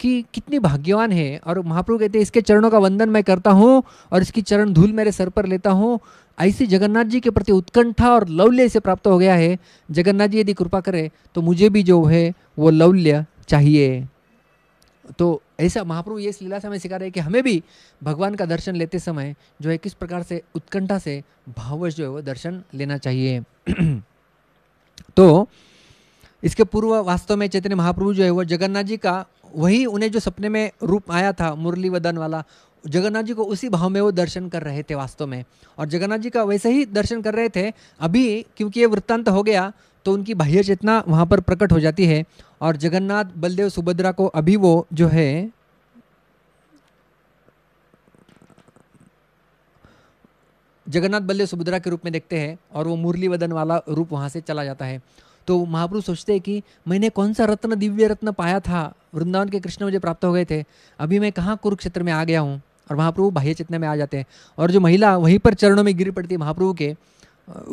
A: कि कितनी भाग्यवान है और महाप्रभु कहते हैं इसके चरणों का वंदन मैं करता हूँ और इसकी चरण धूल मेरे सर पर लेता हूँ ऐसी जगन्नाथ जी के प्रति उत्कंठा और लौल्य इसे प्राप्त हो गया है जगन्नाथ जी यदि कृपा करे तो मुझे भी जो है वो लौल्य चाहिए तो ऐसा महाप्रभु ये इस लीला से हमें सिखा रहे हैं कि हमें भी भगवान का दर्शन लेते समय जो है किस प्रकार से उत्कंठा से भाव जो है वो दर्शन लेना चाहिए [CLEARS THROAT] तो इसके पूर्व वास्तव में चैतन्य महाप्रभु जो है वो जगन्नाथ जी का वही उन्हें जो सपने में रूप आया था मुरली वदन वाला जगन्नाथ जी को उसी भाव में वो दर्शन कर रहे थे वास्तव में और जगन्नाथ जी का वैसे ही दर्शन कर रहे थे अभी क्योंकि ये वृत्तांत हो गया तो उनकी बाह्य चेतना वहाँ पर प्रकट हो जाती है और जगन्नाथ बलदेव सुभद्रा को अभी वो जो है जगन्नाथ बल्ले सुभद्रा के रूप में देखते हैं और वो मुरली वदन वाला रूप वहाँ से चला जाता है तो महाप्रभु सोचते हैं कि मैंने कौन सा रत्न दिव्य रत्न पाया था वृंदावन के कृष्ण मुझे प्राप्त हो गए थे अभी मैं कहाँ कुरुक्षेत्र में आ गया हूँ और महाप्रभु बाह्य चेतना में आ जाते हैं और जो महिला वहीं पर चरणों में गिर पड़ती है महाप्रभु के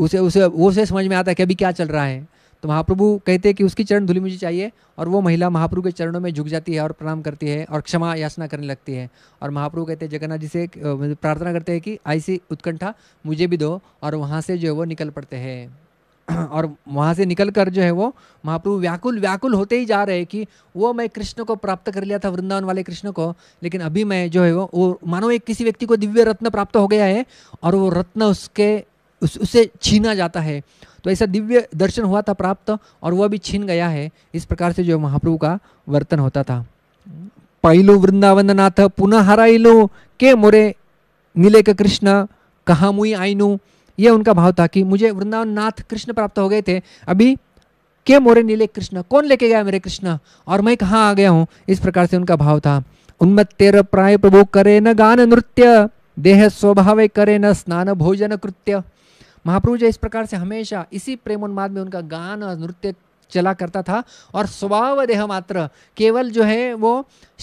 A: उसे उसे वो उसे समझ में आता है कि अभी क्या चल रहा है तो महाप्रभु कहते हैं कि उसकी चरण धुली मुझे चाहिए और वो महिला महाप्रभु के चरणों में झुक जाती है और प्रणाम करती है और क्षमा याचना करने लगती है और महाप्रभु कहते हैं जगन्नाथ जी से प्रार्थना करते हैं कि ऐसी उत्कंठा मुझे भी दो और वहाँ से जो है वो निकल पड़ते हैं [CLEARS THROAT] और वहाँ से निकल कर जो है वो महाप्रभु व्याकुल व्याकुल होते ही जा रहे कि वो मैं कृष्ण को प्राप्त कर लिया था वृंदावन वाले कृष्ण को लेकिन अभी मैं जो है वो वो मानो एक किसी व्यक्ति को दिव्य रत्न प्राप्त हो गया है और वो रत्न उसके उस उसे छीना जाता है तो ऐसा दिव्य दर्शन हुआ था प्राप्त और वह भी छीन गया है इस प्रकार से जो महाप्रभु का वर्तन होता था पाइलो वृंदावन नाथ पुनः हराइलो के मोरे नीले कृष्ण कहा मुई आईनू यह उनका भाव था कि मुझे वृंदावन नाथ कृष्ण प्राप्त हो गए थे अभी के मोरे नीले कृष्ण कौन लेके गया मेरे कृष्ण और मैं कहाँ आ गया हूँ इस प्रकार से उनका भाव था उन्मत तेरह प्राय प्रभु करे न गान नृत्य देह स्वभाव करे न स्नान भोजन कृत्य महाप्रभु जो इस प्रकार से हमेशा इसी प्रेमोन्माद में उनका गान और नृत्य चला करता था और स्वभाव देह मात्र केवल जो है वो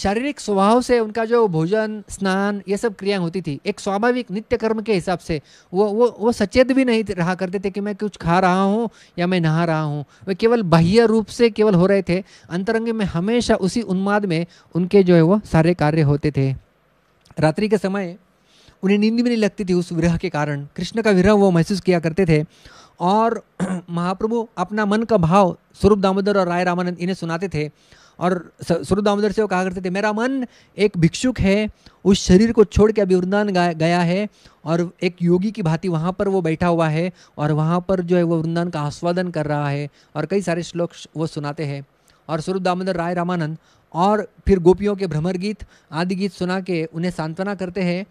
A: शारीरिक स्वभाव से उनका जो भोजन स्नान ये सब क्रियाएं होती थी एक स्वाभाविक नित्य कर्म के हिसाब से वो वो वो सचेत भी नहीं रहा करते थे कि मैं कुछ खा रहा हूँ या मैं नहा रहा हूँ वे केवल बाह्य रूप से केवल हो रहे थे अंतरंग में हमेशा उसी उन्माद में उनके जो है वो सारे कार्य होते थे रात्रि के समय उन्हें नींद भी नहीं लगती थी उस विरह के कारण कृष्ण का विरह वो महसूस किया करते थे और महाप्रभु अपना मन का भाव स्वरूप दामोदर और राय रामानंद इन्हें सुनाते थे और स्वरूप दामोदर से वो कहा करते थे मेरा मन एक भिक्षुक है उस शरीर को छोड़ के अभी वृंदावन गया है और एक योगी की भांति वहाँ पर वो बैठा हुआ है और वहाँ पर जो है वो वृंदावन का आस्वादन कर रहा है और कई सारे श्लोक वो सुनाते हैं और स्वरूप दामोदर राय रामानंद और फिर गोपियों के भ्रमर गीत आदि गीत सुना के उन्हें सांत्वना करते हैं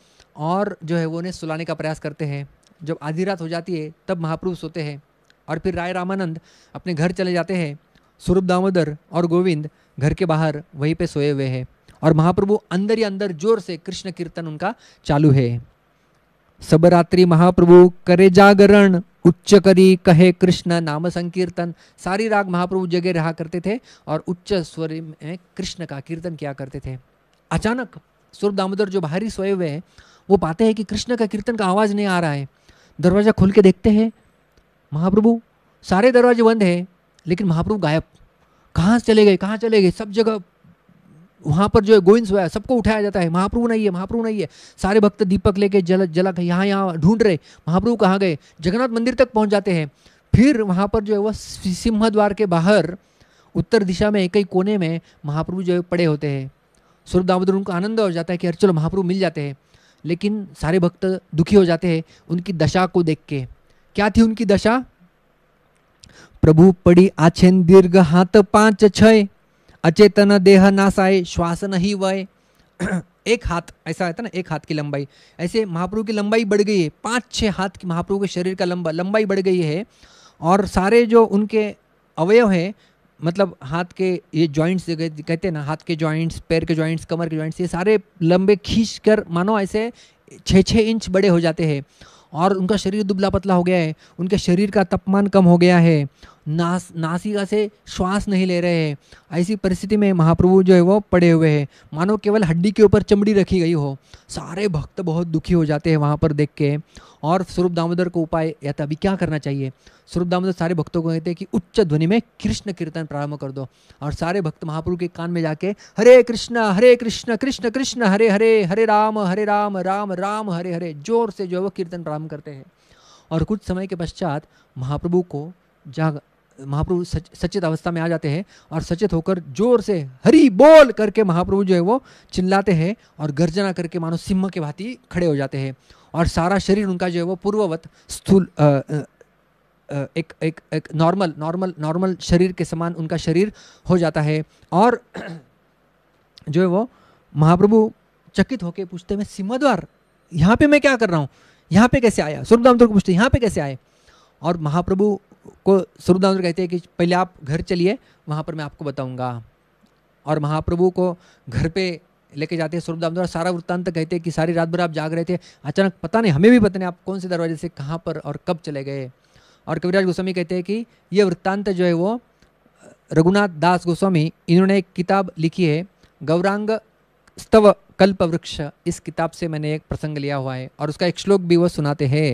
A: और जो है वो उन्हें सुलाने का प्रयास करते हैं जब आधी रात हो जाती है तब महाप्रभु सोते हैं और फिर राय रामानंद अपने घर चले जाते हैं स्वरूप दामोदर और गोविंद घर के बाहर वहीं पे सोए हुए हैं और महाप्रभु अंदर ही अंदर जोर से कृष्ण कीर्तन उनका चालू है सब रात्रि महाप्रभु करे जागरण उच्च करी कहे कृष्ण नाम संकीर्तन सारी राग महाप्रभु जगह रहा करते थे और उच्च स्वर में कृष्ण का कीर्तन किया करते थे अचानक स्वरूप दामोदर जो बाहरी सोए हुए हैं वो पाते हैं कि कृष्ण का कीर्तन का आवाज़ नहीं आ रहा है दरवाज़ा खोल के देखते हैं महाप्रभु सारे दरवाजे बंद हैं लेकिन महाप्रभु गायब कहाँ से चले गए कहाँ चले गए सब जगह वहाँ पर जो है गोविंद सोया सबको उठाया जाता है महाप्रभु नहीं है महाप्रभु नहीं है सारे भक्त दीपक लेके जल जला यहाँ यहाँ ढूंढ रहे महाप्रभु कहाँ गए जगन्नाथ मंदिर तक पहुँच जाते हैं फिर वहाँ पर जो है वह सिंह द्वार के बाहर उत्तर दिशा में एक ही कोने में महाप्रभु जो है पड़े होते हैं स्वरूप दामोदर उनका आनंद हो जाता है कि अरे चलो महाप्रभु मिल जाते हैं लेकिन सारे भक्त दुखी हो जाते हैं उनकी दशा को देख के क्या थी उनकी दशा प्रभु पड़ी आछेन दीर्घ हाथ पांच छय अचेतन देह नासाए श्वास नहीं वय [CLEARS THROAT] एक हाथ ऐसा है ना एक हाथ की लंबाई ऐसे महाप्रभु की लंबाई बढ़ गई है पांच छह हाथ की महाप्रभु के शरीर का लंबा लंबाई बढ़ गई है और सारे जो उनके अवयव है मतलब हाथ के ये जॉइंट्स कहते हैं ना हाथ के जॉइंट्स पैर के जॉइंट्स कमर के जॉइंट्स ये सारे लंबे खींच कर मानो ऐसे छः छः इंच बड़े हो जाते हैं और उनका शरीर दुबला पतला हो गया है उनके शरीर का तापमान कम हो गया है नास नासिका से श्वास नहीं ले रहे हैं ऐसी परिस्थिति में महाप्रभु जो है वो पड़े हुए हैं मानो केवल हड्डी के ऊपर चमड़ी रखी गई हो सारे भक्त बहुत दुखी हो जाते हैं वहाँ पर देख के और स्वरूप दामोदर को उपाय या तभी तो क्या करना चाहिए स्वरूप दामोदर सारे भक्तों को कहते हैं कि उच्च ध्वनि में कृष्ण कीर्तन प्रारंभ कर दो और सारे भक्त महाप्रभु के कान में जाके हरे कृष्ण हरे कृष्ण कृष्ण कृष्ण हरे हरे हरे राम हरे राम राम राम हरे हरे जोर से जो है वो कीर्तन प्रारंभ करते हैं और कुछ समय के पश्चात महाप्रभु को जाग महाप्रभु सच, सचेत अवस्था में आ जाते हैं और सचेत होकर जोर से हरी बोल करके महाप्रभु जो है वो चिल्लाते हैं और गर्जना करके मानो सिंह के भांति खड़े हो जाते हैं और सारा शरीर उनका जो है वो पूर्ववत स्थूल एक एक एक नॉर्मल नॉर्मल नॉर्मल शरीर के समान उनका शरीर हो जाता है और [CLEARS THROAT] जो है वो महाप्रभु चकित होकर पूछते मैं सिमद्वार यहाँ पे मैं क्या कर रहा हूँ यहाँ पे कैसे आया सुरदाम दुर्ग तो पूछते यहाँ पे कैसे आए और महाप्रभु को सुरुदान कहते हैं कि पहले आप घर चलिए वहाँ पर मैं आपको बताऊँगा और महाप्रभु को घर पे लेके जाते हैं स्वरूपदामोदर सारा वृत्तांत कहते हैं कि सारी रात भर आप जाग रहे थे अचानक पता नहीं हमें भी पता नहीं आप कौन से दरवाजे से कहाँ पर और कब चले गए और कविराज गोस्वामी कहते हैं कि ये वृत्तांत जो है वो रघुनाथ दास गोस्वामी इन्होंने एक किताब लिखी है गौरांग स्तव कल्प वृक्ष इस किताब से मैंने एक प्रसंग लिया हुआ है और उसका एक श्लोक भी वो सुनाते हैं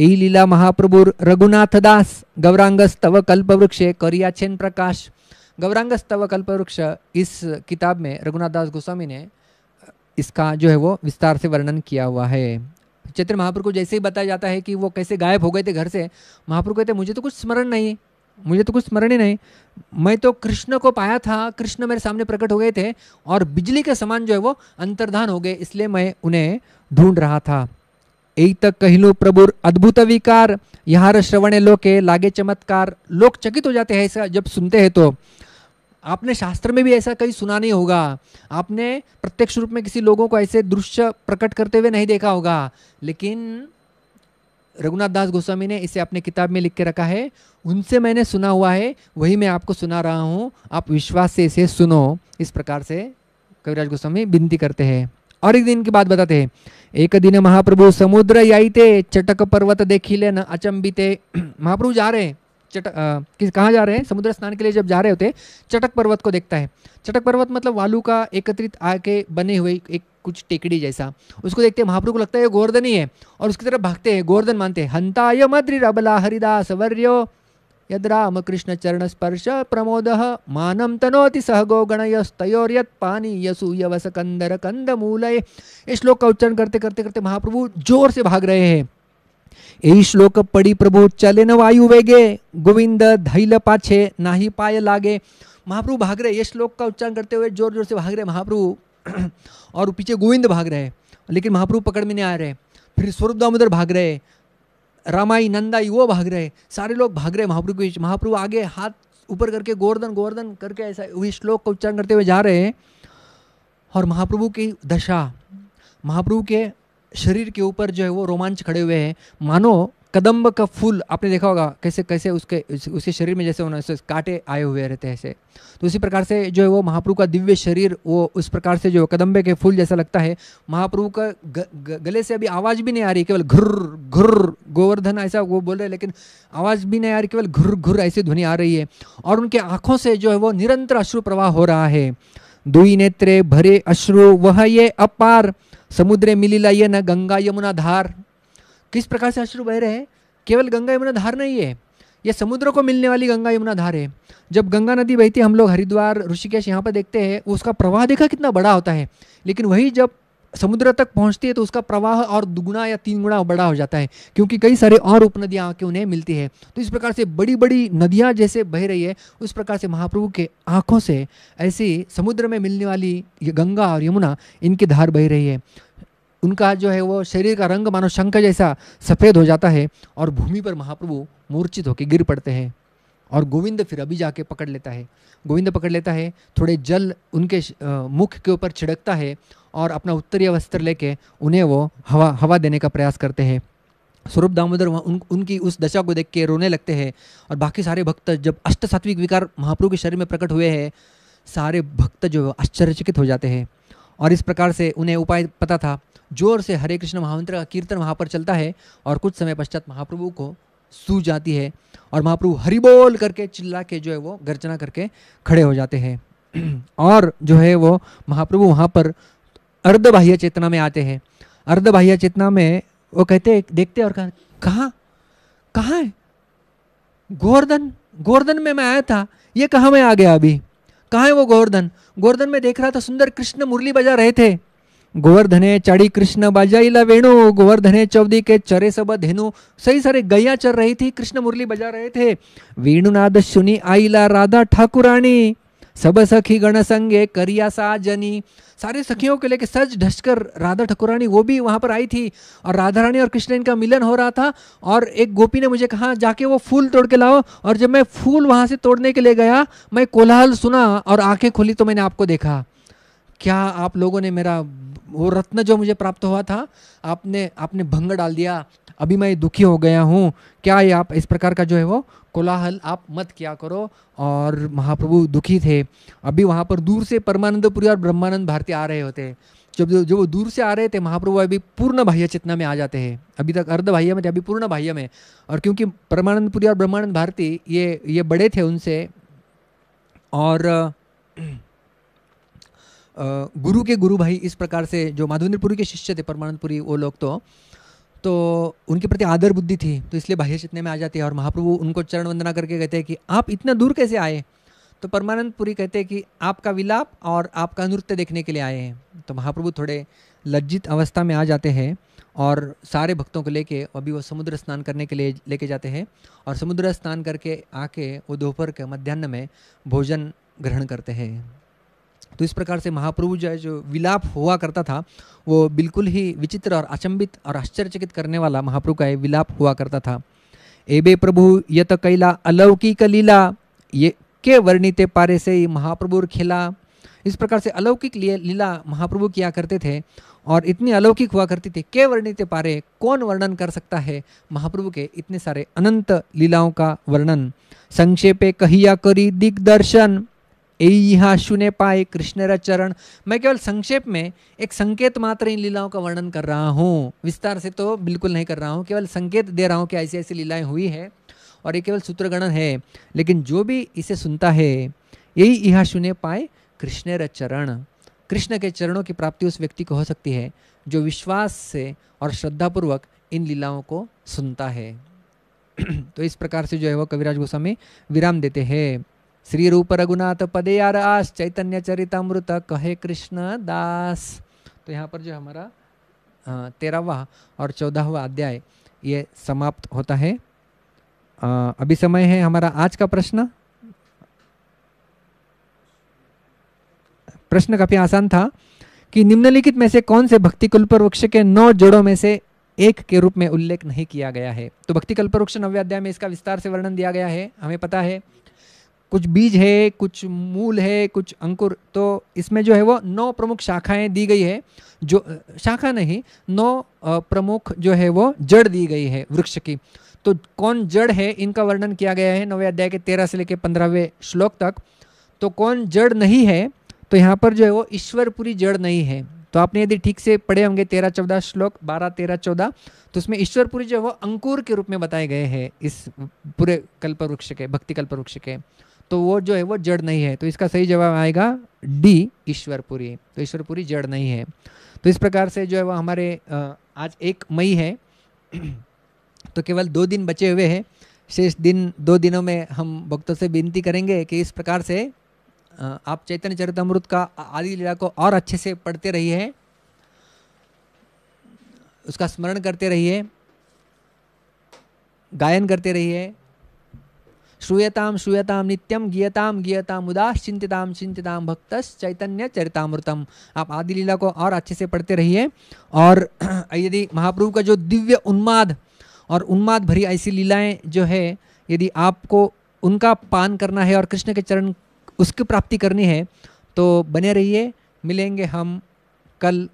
A: यही लीला महाप्रभुर रघुनाथ दास गौरांगस्तव कल्पवृक्ष करियाचेन प्रकाश गौरांग कल्प वृक्ष इस किताब में रघुनाथ दास गोस्वामी ने इसका जो है वो विस्तार से वर्णन किया हुआ है चैत्र महाप्रभु को जैसे ही बताया जाता है कि वो कैसे गायब हो गए थे घर से महाप्रभु कहते मुझे तो कुछ स्मरण नहीं मुझे तो कुछ स्मरण ही नहीं मैं तो कृष्ण को पाया था कृष्ण मेरे सामने प्रकट हो गए थे और बिजली के समान जो है वो अंतर्धान हो गए इसलिए मैं उन्हें ढूंढ रहा था एत कहिनु प्रभुर अद्भुत विकार यहाँ श्रवणे लोके लागे चमत्कार लोग चकित हो जाते हैं ऐसा जब सुनते हैं तो आपने शास्त्र में भी ऐसा कहीं सुना नहीं होगा आपने प्रत्यक्ष रूप में किसी लोगों को ऐसे दृश्य प्रकट करते हुए नहीं देखा होगा लेकिन रघुनाथ दास गोस्वामी ने इसे अपने किताब में लिख के रखा है उनसे मैंने सुना हुआ है वही मैं आपको सुना रहा हूँ आप विश्वास से इसे सुनो इस प्रकार से कविराज गोस्वामी विनती करते हैं और एक दिन की बात बताते हैं एक दिन महाप्रभु समुद्र याइते चटक पर्वत देखी न अचंबित [CLEARS THROAT] महाप्रभु जा रहे हैं चट किस कहाँ जा रहे हैं समुद्र स्नान के लिए जब जा रहे होते चटक पर्वत को देखता है चटक पर्वत मतलब वालू का एकत्रित आके बने हुए एक कुछ टेकड़ी जैसा उसको देखते हैं महाप्रभु को लगता है ये गोवर्धन ही है और उसकी तरफ भागते हैं गोवर्धन मानते हैं हंता मद्रि रबला हरिदास वर्यो स्पर्श प्रमोद मानम तनोति सह गोगणयस्तयोर्यत्पानीयसूयवसकन्दर कंदमूलय ये श्लोक का उच्चारण करते करते करते महाप्रभु जोर से भाग रहे हैं यही श्लोक पड़ी प्रभु चले न वायु वेगे गोविंद धैल पाछे नाही पाय लागे महाप्रभु भाग रहे ये श्लोक का उच्चारण करते हुए जोर जोर से भाग रहे महाप्रभु और पीछे गोविंद भाग रहे लेकिन महाप्रभु पकड़ में नहीं आ रहे फिर स्वरूप दामोदर भाग रहे रमाई नंदाई वो भाग रहे सारे लोग भाग रहे महाप्रभु के महाप्रभु आगे हाथ ऊपर करके गोवर्धन गोवर्धन करके ऐसा वही श्लोक का उच्चारण करते हुए जा रहे हैं और महाप्रभु की दशा महाप्रभु के शरीर के ऊपर जो है वो रोमांच खड़े हुए हैं मानो कदम्ब का फूल आपने देखा होगा कैसे कैसे उसके उसके शरीर में जैसे उन्होंने कांटे आए हुए रहते हैं ऐसे तो उसी प्रकार से जो है वो महाप्रभु का दिव्य शरीर वो उस प्रकार से जो कदम्बे के फूल जैसा लगता है महाप्रभु का ग, ग, गले से अभी आवाज़ भी नहीं आ रही केवल घुर घुर गोवर्धन ऐसा वो बोल रहे लेकिन आवाज़ भी नहीं आ रही केवल घुर घुर ऐसी ध्वनि आ रही है और उनके आँखों से जो है वो निरंतर अश्रु प्रवाह हो रहा है दुई नेत्रे भरे अश्रु वह ये अपार समुद्र मिलीला ये न गंगा यमुना धार किस प्रकार से अश्रु बह रहे हैं केवल गंगा यमुना धार नहीं है यह समुद्र को मिलने वाली गंगा यमुना धार है जब गंगा नदी बहती है हम लोग हरिद्वार ऋषिकेश यहाँ पर देखते हैं उसका प्रवाह देखा कितना बड़ा होता है लेकिन वही जब समुद्र तक पहुंचती है तो उसका प्रवाह और दुगुना या तीन गुना बड़ा हो जाता है क्योंकि कई सारे और उपनदियाँ आके उन्हें मिलती है तो इस प्रकार से बड़ी बड़ी नदियाँ जैसे बह रही है उस प्रकार से महाप्रभु के आँखों से ऐसी समुद्र में मिलने वाली गंगा और यमुना इनकी धार बह रही है उनका जो है वो शरीर का रंग मानो शंख जैसा सफ़ेद हो जाता है और भूमि पर महाप्रभु मूर्छित होकर गिर पड़ते हैं और गोविंद फिर अभी जाके पकड़ लेता है गोविंद पकड़ लेता है थोड़े जल उनके मुख के ऊपर छिड़कता है और अपना उत्तरीय वस्त्र लेके उन्हें वो हवा हवा देने का प्रयास करते हैं स्वरूप दामोदर वहाँ उन, उनकी उस दशा को देख के रोने लगते हैं और बाकी सारे भक्त जब अष्ट सात्विक विकार महाप्रभु के शरीर में प्रकट हुए हैं सारे भक्त जो आश्चर्यचकित हो जाते हैं और इस प्रकार से उन्हें उपाय पता था जोर से हरे कृष्ण महामंत्र का कीर्तन वहाँ पर चलता है और कुछ समय पश्चात महाप्रभु को सू जाती है और महाप्रभु हरिबोल करके चिल्ला के जो है वो गर्जना करके खड़े हो जाते हैं [CLEARS THROAT] और जो है वो महाप्रभु वहाँ पर अर्धबाह्य चेतना में आते हैं अर्धबाह्य चेतना में वो कहते देखते और कहा कहाँ कहाँ है गोवर्धन गोवर्धन में मैं आया था ये कहाँ मैं आ गया अभी कहाँ है वो गोवर्धन गोवर्धन में देख रहा था सुंदर कृष्ण मुरली बजा रहे थे ಗೋವರ್ಧನೆ ಚಡಿ ಕೃಷ್ಣ ಬಜಾಯಿಲ ವೇಣು गोवर्धने चौधरी के चरे सब धेनु सही सारे गैया चर रही थी कृष्ण मुरली बजा रहे थे वेणुनाद सुनी आईला राधा ठाकुरानी सब सखी गण संगे करिया साजनी सारे सखियों के लेके सज ढसकर राधा ठकुरानी वो भी वहां पर आई थी और राधा रानी और कृष्ण इनका मिलन हो रहा था और एक गोपी ने मुझे कहा जाके वो फूल तोड़ के लाओ और जब मैं फूल वहां से तोड़ने के लिए गया मैं कोलाहल सुना और आंखें खोली तो मैंने आपको देखा क्या आप लोगों ने मेरा वो रत्न जो मुझे प्राप्त हुआ था आपने आपने भंग डाल दिया अभी मैं दुखी हो गया हूँ क्या ये आप इस प्रकार का जो है वो कोलाहल आप मत किया करो और महाप्रभु दुखी थे अभी वहाँ पर दूर से परमानंदपुरी और ब्रह्मानंद भारती आ रहे होते जब जो वो दूर से आ रहे थे महाप्रभु अभी पूर्ण बाह्य चेतना में आ जाते हैं अभी तक अर्ध बाह्य में थे अभी पूर्ण बाह्य में और क्योंकि परमानंदपुरी और ब्रह्मानंद भारती ये ये बड़े थे उनसे और गुरु के गुरु भाई इस प्रकार से जो माधवेंद्रपुरी के शिष्य थे परमानंदपुरी वो लोग तो तो उनके प्रति आदर बुद्धि थी तो इसलिए बाह्य चितने में आ जाती है और महाप्रभु उनको चरण वंदना करके कहते हैं कि आप इतना दूर कैसे आए तो परमानंदपुरी कहते हैं कि आपका विलाप और आपका नृत्य देखने के लिए आए हैं तो महाप्रभु थोड़े लज्जित अवस्था में आ जाते हैं और सारे भक्तों को लेके अभी वो समुद्र स्नान करने के लिए लेके जाते हैं और समुद्र स्नान करके आके वो दोपहर के मध्यान्ह में भोजन ग्रहण करते हैं तो इस प्रकार से महाप्रभु जो जो विलाप हुआ करता था वो बिल्कुल ही विचित्र और अचंबित और आश्चर्यचकित करने वाला महाप्रभु का विलाप हुआ करता था एबे प्रभु यत कैला अलौकिक लीला ये के वर्णित पारे से ही महाप्रभुर खिला इस प्रकार से अलौकिक लीला महाप्रभु किया करते थे और इतनी अलौकिक हुआ करती थी के वर्णित पारे कौन वर्णन कर सकता है महाप्रभु के इतने सारे अनंत लीलाओं का वर्णन संक्षेपे कहिया करी दिग्दर्शन शून्य पाए कृष्णरा चरण मैं केवल संक्षेप में एक संकेत मात्र इन लीलाओं का वर्णन कर रहा हूँ विस्तार से तो बिल्कुल नहीं कर रहा हूँ केवल संकेत दे रहा हूँ कि ऐसी ऐसी लीलाएँ हुई है और ये केवल सूत्रगणन है लेकिन जो भी इसे सुनता है यही शून्य पाए र चरण कृष्ण के चरणों की प्राप्ति उस व्यक्ति को हो सकती है जो विश्वास से और श्रद्धापूर्वक इन लीलाओं को सुनता है [CLEARS THROAT] तो इस प्रकार से जो है वो कविराज गोस्वामी विराम देते हैं श्री रूप रघुनाथ पदे यार आस चैतन्य चरितमृत कहे कृष्ण दास तो यहाँ पर जो हमारा तेरहवा और चौदहवा अध्याय ये समाप्त होता है आ, अभी समय है हमारा आज का प्रश्न प्रश्न काफी आसान था कि निम्नलिखित में से कौन से भक्ति कल्पर वृक्ष के नौ जोड़ों में से एक के रूप में उल्लेख नहीं किया गया है तो भक्ति कल्प वृक्ष नव्याध्याय में इसका विस्तार से वर्णन दिया गया है हमें पता है कुछ बीज है कुछ मूल है कुछ अंकुर तो इसमें जो है वो नौ प्रमुख शाखाएं दी गई है जो शाखा नहीं नौ प्रमुख जो है वो जड़ दी गई है वृक्ष की तो कौन जड़ है इनका वर्णन किया गया है नवे अध्याय के तेरह से लेकर पंद्रहवें श्लोक तक तो कौन जड़ नहीं है तो यहाँ पर जो है वो ईश्वरपुरी जड़ नहीं है तो आपने यदि ठीक से पढ़े होंगे तेरह चौदह श्लोक बारह तेरह चौदह तो उसमें ईश्वरपुरी जो है वो अंकुर के रूप में बताए गए हैं इस पूरे कल्प वृक्ष के भक्ति कल्प वृक्ष के तो वो जो है वो जड़ नहीं है तो इसका सही जवाब आएगा डी ईश्वरपुरी तो ईश्वरपुरी जड़ नहीं है तो इस प्रकार से जो है वो हमारे आज एक मई है [CLEARS THROAT] तो केवल दो दिन बचे हुए हैं शेष दिन दो दिनों में हम भक्तों से विनती करेंगे कि इस प्रकार से आप चैतन्य चरित अमृत का आदि लीला को और अच्छे से पढ़ते रहिए उसका स्मरण करते रहिए गायन करते रहिए श्रूयताम श्रूयताम नित्यम गियताम गियताम उदास चिंतताम चिंतिताम भक्तस चैतन्य चरितामृतम आप आदि लीला को और अच्छे से पढ़ते रहिए और [CLEARS THROAT] यदि महाप्रभु का जो दिव्य उन्माद और उन्माद भरी ऐसी लीलाएं जो है यदि आपको उनका पान करना है और कृष्ण के चरण उसकी प्राप्ति करनी है तो बने रहिए मिलेंगे हम कल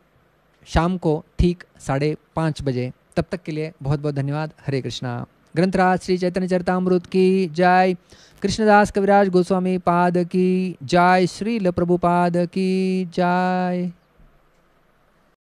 A: शाम को ठीक साढ़े पाँच बजे तब तक के लिए बहुत बहुत धन्यवाद हरे कृष्णा ग्रंथराज श्री चैतन्य चरतामृत की जय कृष्णदास कविराज गोस्वामी पाद की जय श्रील प्रभुपाद की जय